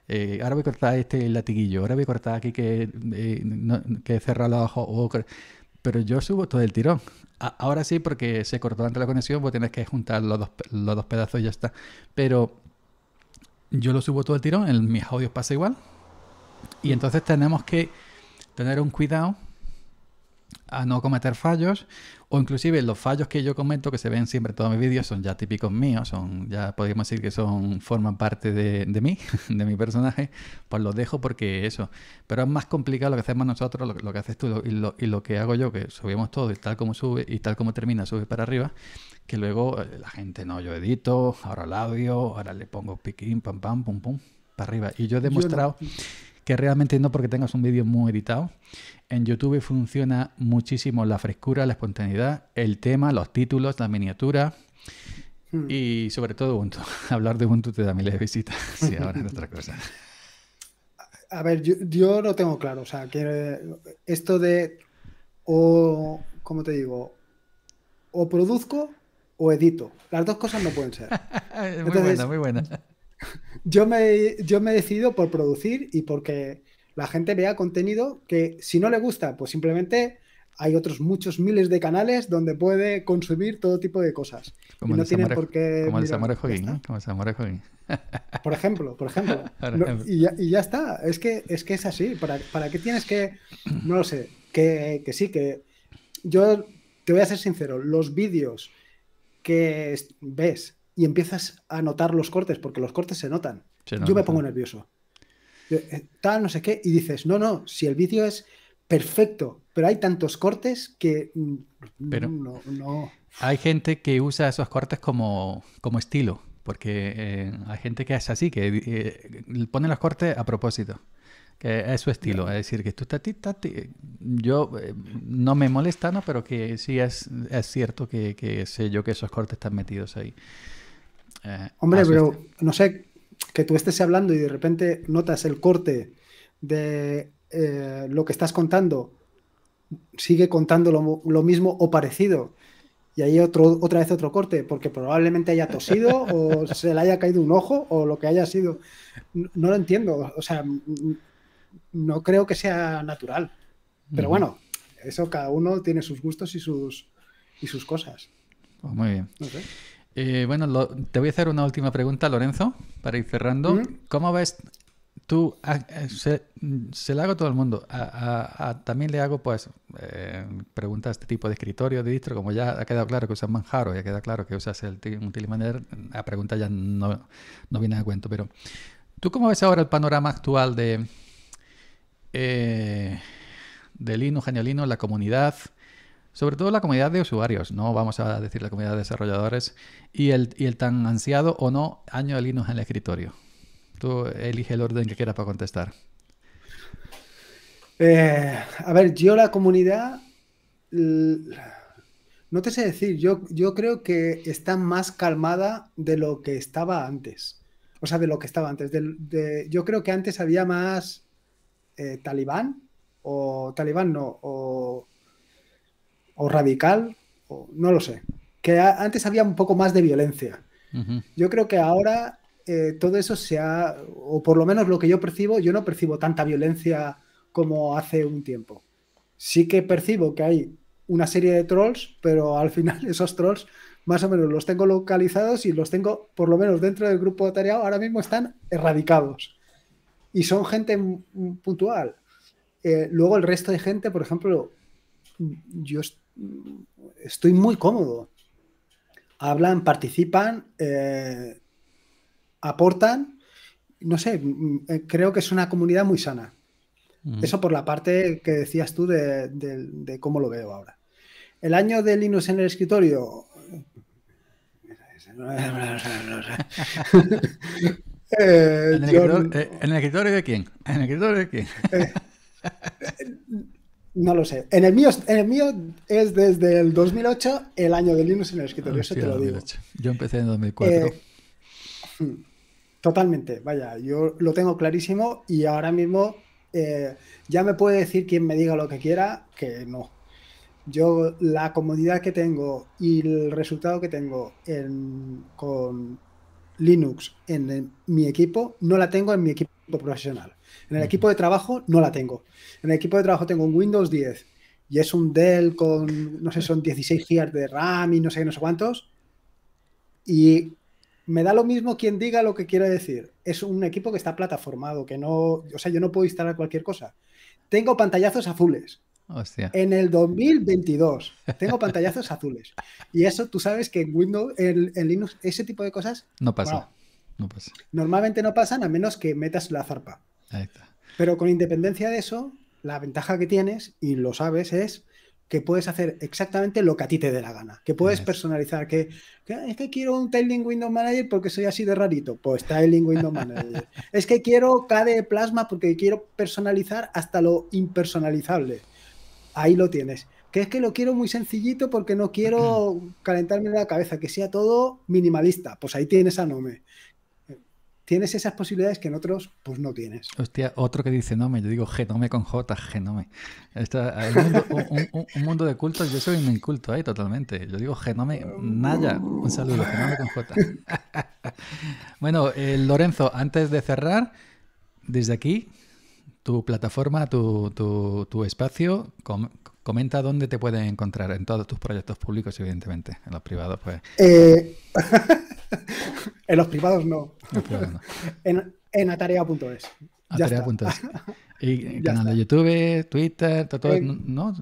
Eh, ahora voy a cortar este latiguillo, ahora voy a cortar aquí que, eh, he cerrado que los ojos. pero yo subo todo el tirón. ahora sí, porque se cortó antes la conexión, vos tienes que juntar los dos, los dos pedazos y ya está. Pero yo lo subo todo el tirón, en mis audios pasa igual. Y entonces tenemos que tener un cuidado a no cometer fallos o inclusive los fallos que yo cometo que se ven siempre en todos mis vídeos son ya típicos míos, son ya podríamos decir que son forman parte de, de mí, de mi personaje, pues los dejo porque eso. Pero es más complicado lo que hacemos nosotros, lo, que haces tú y, lo, y, lo, que hago yo, que subimos todo y tal como sube y tal como termina, sube para arriba, que luego eh, la gente no, yo edito, ahora el audio, ahora le pongo piquín, pam, pam, pum, pum, para arriba. Y yo he demostrado que realmente no porque tengas un vídeo muy editado. En YouTube funciona muchísimo la frescura, la espontaneidad, el tema, los títulos, la miniatura. Hmm. Y sobre todo Ubuntu. Hablar de Ubuntu te da miles de visitas. Sí, ahora es otra cosa. A ver, yo, no lo tengo claro. O sea, que eh, esto de o, ¿cómo te digo? O produzco o edito. Las dos cosas no pueden ser. muy buena, muy buena yo, me, yo me decido por producir y porque la gente vea contenido que si no le gusta, pues simplemente hay otros muchos miles de canales donde puede consumir todo tipo de cosas. Como y no por Como el Samurai Como el Por ejemplo, por ejemplo. y, ya, está. Es que es, que es así. ¿Para, ¿Para qué tienes que.? No lo sé. Que, que sí, que. Yo te voy a ser sincero. Los vídeos que ves y empiezas a notar los cortes, porque los cortes se notan. Yo me pongo nervioso. Eh, tal, no sé qué, y dices, no, no, si el vídeo es perfecto, pero hay tantos cortes que mm, pero no, Hay gente que usa esos cortes como, como estilo, porque eh, hay gente que es así, que eh, pone los cortes a propósito. Que es su estilo, es decir, que tú estás tati, yo no me molesta, ¿no? Pero que sí es, es cierto que, que, sé yo que esos cortes están metidos ahí. Eh, Hombre, pero no sé, que tú estés hablando y de repente notas el corte de eh, lo que estás contando, sigue contando lo, mismo o parecido y ahí otro, otra vez otro corte, porque probablemente haya tosido o se le haya caído un ojo o lo que haya sido. No, lo entiendo, o sea, no creo que sea natural. Pero bueno, eso cada uno tiene sus gustos y sus, y sus cosas. Pues muy bien. Eh, bueno, te voy a hacer una última pregunta, Lorenzo, para ir cerrando. ¿Cómo ves tú? Eh, se, la hago a todo el mundo. también le hago, pues, eh, preguntas a este tipo de escritorio, de distro. Como ya ha quedado claro que usas Manjaro, ya queda claro que usas el Tilimaner, la pregunta ya no, viene a cuento. Pero, ¿tú cómo ves ahora el panorama actual de, eh, de Linux, Genialino, la comunidad? sobre todo la comunidad de usuarios, no vamos a decir la comunidad de desarrolladores, y el, tan ansiado o no año de Linux en el escritorio. Tú elige el orden que quieras para contestar. Eh, a ver, yo la comunidad, no te sé decir, yo, yo creo que está más calmada de lo que estaba antes. O sea, de lo que estaba antes. yo creo que antes había más eh, talibán, o talibán no, o o radical, o, no lo sé. Que antes había un poco más de violencia. Yo creo que ahora eh, todo eso se ha, o por lo menos lo que yo percibo, yo no percibo tanta violencia como hace un tiempo. Sí que percibo que hay una serie de trolls, pero al final esos trolls más o menos los tengo localizados y los tengo, por lo menos dentro del grupo de tarea ahora mismo están erradicados. Y son gente puntual. Eh, luego el resto de gente, por ejemplo, yo estoy estoy muy cómodo. Hablan, participan, eh, aportan. No sé, mm, eh, creo que es una comunidad muy sana. Eso por la parte que decías tú de, cómo lo veo ahora. El año de Linux en el escritorio. Eh, ¿En, el escritorio, de quién? ¿En el escritorio de quién? No lo sé. En el mío, en el mío es desde el 2008 el año de Linux en el escritorio, te lo digo. Yo empecé en 2004. Eh, hmm, totalmente, vaya, yo lo tengo clarísimo y ahora mismo eh, ya me puede decir quien me diga lo que quiera que no. Yo la comodidad que tengo y el resultado que tengo con Linux en mi equipo no la tengo en mi equipo profesional. En el equipo de trabajo no la tengo. En el equipo de trabajo tengo un Windows 10 y es un Dell con, no sé, son 16 GB de RAM y no sé, no sé cuántos. Y me da lo mismo quien diga lo que quiero decir. Es un equipo que está plataformado, que no, o sea, yo no puedo instalar cualquier cosa. Tengo pantallazos azules. Hostia. En el 2022 tengo pantallazos azules. Y eso tú sabes que en Windows, en, Linux, ese tipo de cosas... no pasa. Normalmente no pasan a menos que metas la zarpa. Pero con independencia de eso, la ventaja que tienes, y lo sabes, es que puedes hacer exactamente lo que a ti te dé la gana, que puedes personalizar, que, ah, es que quiero un Tailing Window Manager porque soy así de rarito, pues Tailing Window Manager. es que quiero KDE Plasma porque quiero personalizar hasta lo impersonalizable. Ahí lo tienes. Que es que lo quiero muy sencillito porque no quiero calentarme la cabeza, que sea todo minimalista. Pues ahí tienes a Nome tienes esas posibilidades que en otros pues no tienes. Hostia, otro que dice no me, yo digo genome con J, genome. un, mundo de cultos, yo soy mi inculto ahí totalmente. Yo digo genome, Naya, un saludo, genome con J. bueno, eh, Lorenzo, antes de cerrar, desde aquí, tu plataforma, tu, espacio, Comenta dónde te pueden encontrar en todos tus proyectos públicos, evidentemente. En los privados, pues. Eh, en los privados no. en, atarea.es. Atarea.es. Y canal de YouTube, Twitter, todo, eso, eh, ¿no?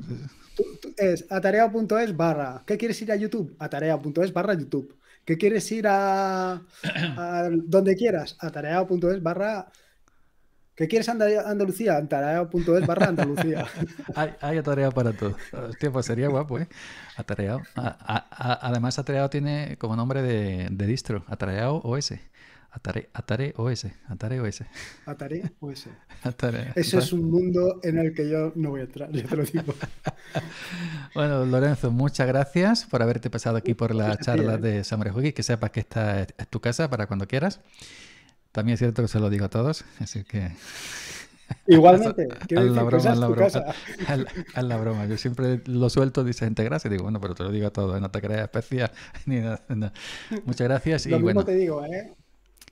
Es atarea.es barra. ¿Qué quieres ir a YouTube? Atarea.es barra YouTube. ¿Qué quieres ir a, a donde quieras? Atarea.es barra ¿Qué quieres Andalucía? Antareo.es barra Andalucía. hay, hay atareado para todo. Hostia, sería guapo, ¿eh? Atareado. Ah, además, Atareado tiene como nombre de, distro. Atareado OS. Atare, atare OS. Atare OS. Atare OS. Ese es un mundo en el que yo no voy a entrar, ya te lo bueno, Lorenzo, muchas gracias por haberte pasado aquí por la charla eh. de Summer Que sepas que esta es tu casa para cuando quieras. También es cierto que se lo digo a todos, así que... Igualmente. Pues, a, la broma, a la broma, Yo siempre lo suelto, dice gente, gracias. Digo, bueno, pero te lo digo a todos, no te creas especial. Ni nada, Muchas gracias. y lo mismo te digo, ¿eh?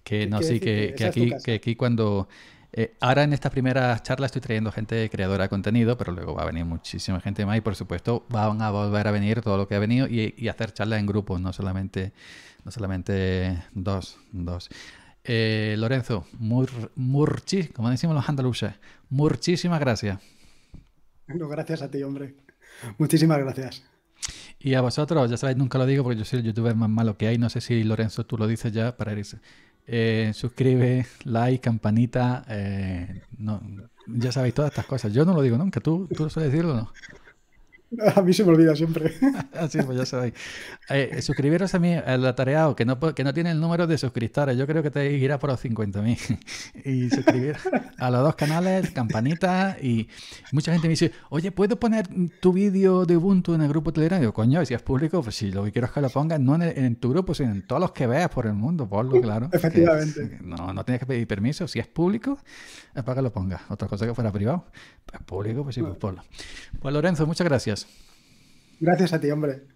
Que no, sí, que, aquí, que aquí cuando... Eh, ahora en esta primera charla estoy trayendo gente creadora de contenido, pero luego va a venir muchísima gente más y por supuesto van a volver a venir todo lo que ha venido y, hacer charlas en grupos, no solamente, no solamente dos, dos. Eh, Lorenzo, como decimos los andaluces, muchísimas gracias. No, gracias a ti, hombre. Muchísimas gracias. Y a vosotros, ya sabéis, nunca lo digo porque yo soy el youtuber más malo que hay. No sé si Lorenzo tú lo dices ya para irse. Eh, like, campanita. Eh, ya sabéis todas estas cosas. Yo no lo digo nunca. ¿Tú, tú sueles decirlo o no? A mí se me olvida siempre. Así pues ya sabéis. Eh, suscribiros a mí, al atareado, que no, que no tiene el número de suscriptores. Yo creo que te irá por los 50.000. Y suscribiros a los dos canales, campanita. Y mucha gente me dice, oye, ¿puedo poner tu vídeo de Ubuntu en el grupo Telegram? Y coño, si es público, pues, si lo que quiero es que lo pongas, no en, tu grupo, sino en todos los que veas por el mundo, por lo claro. Efectivamente. no, no tienes que pedir permiso. Si es público, es para que lo ponga. Otra cosa que fuera privado, público, pues sí, pues ah. ponlo. Pues Lorenzo, muchas gracias. Gracias a ti, hombre.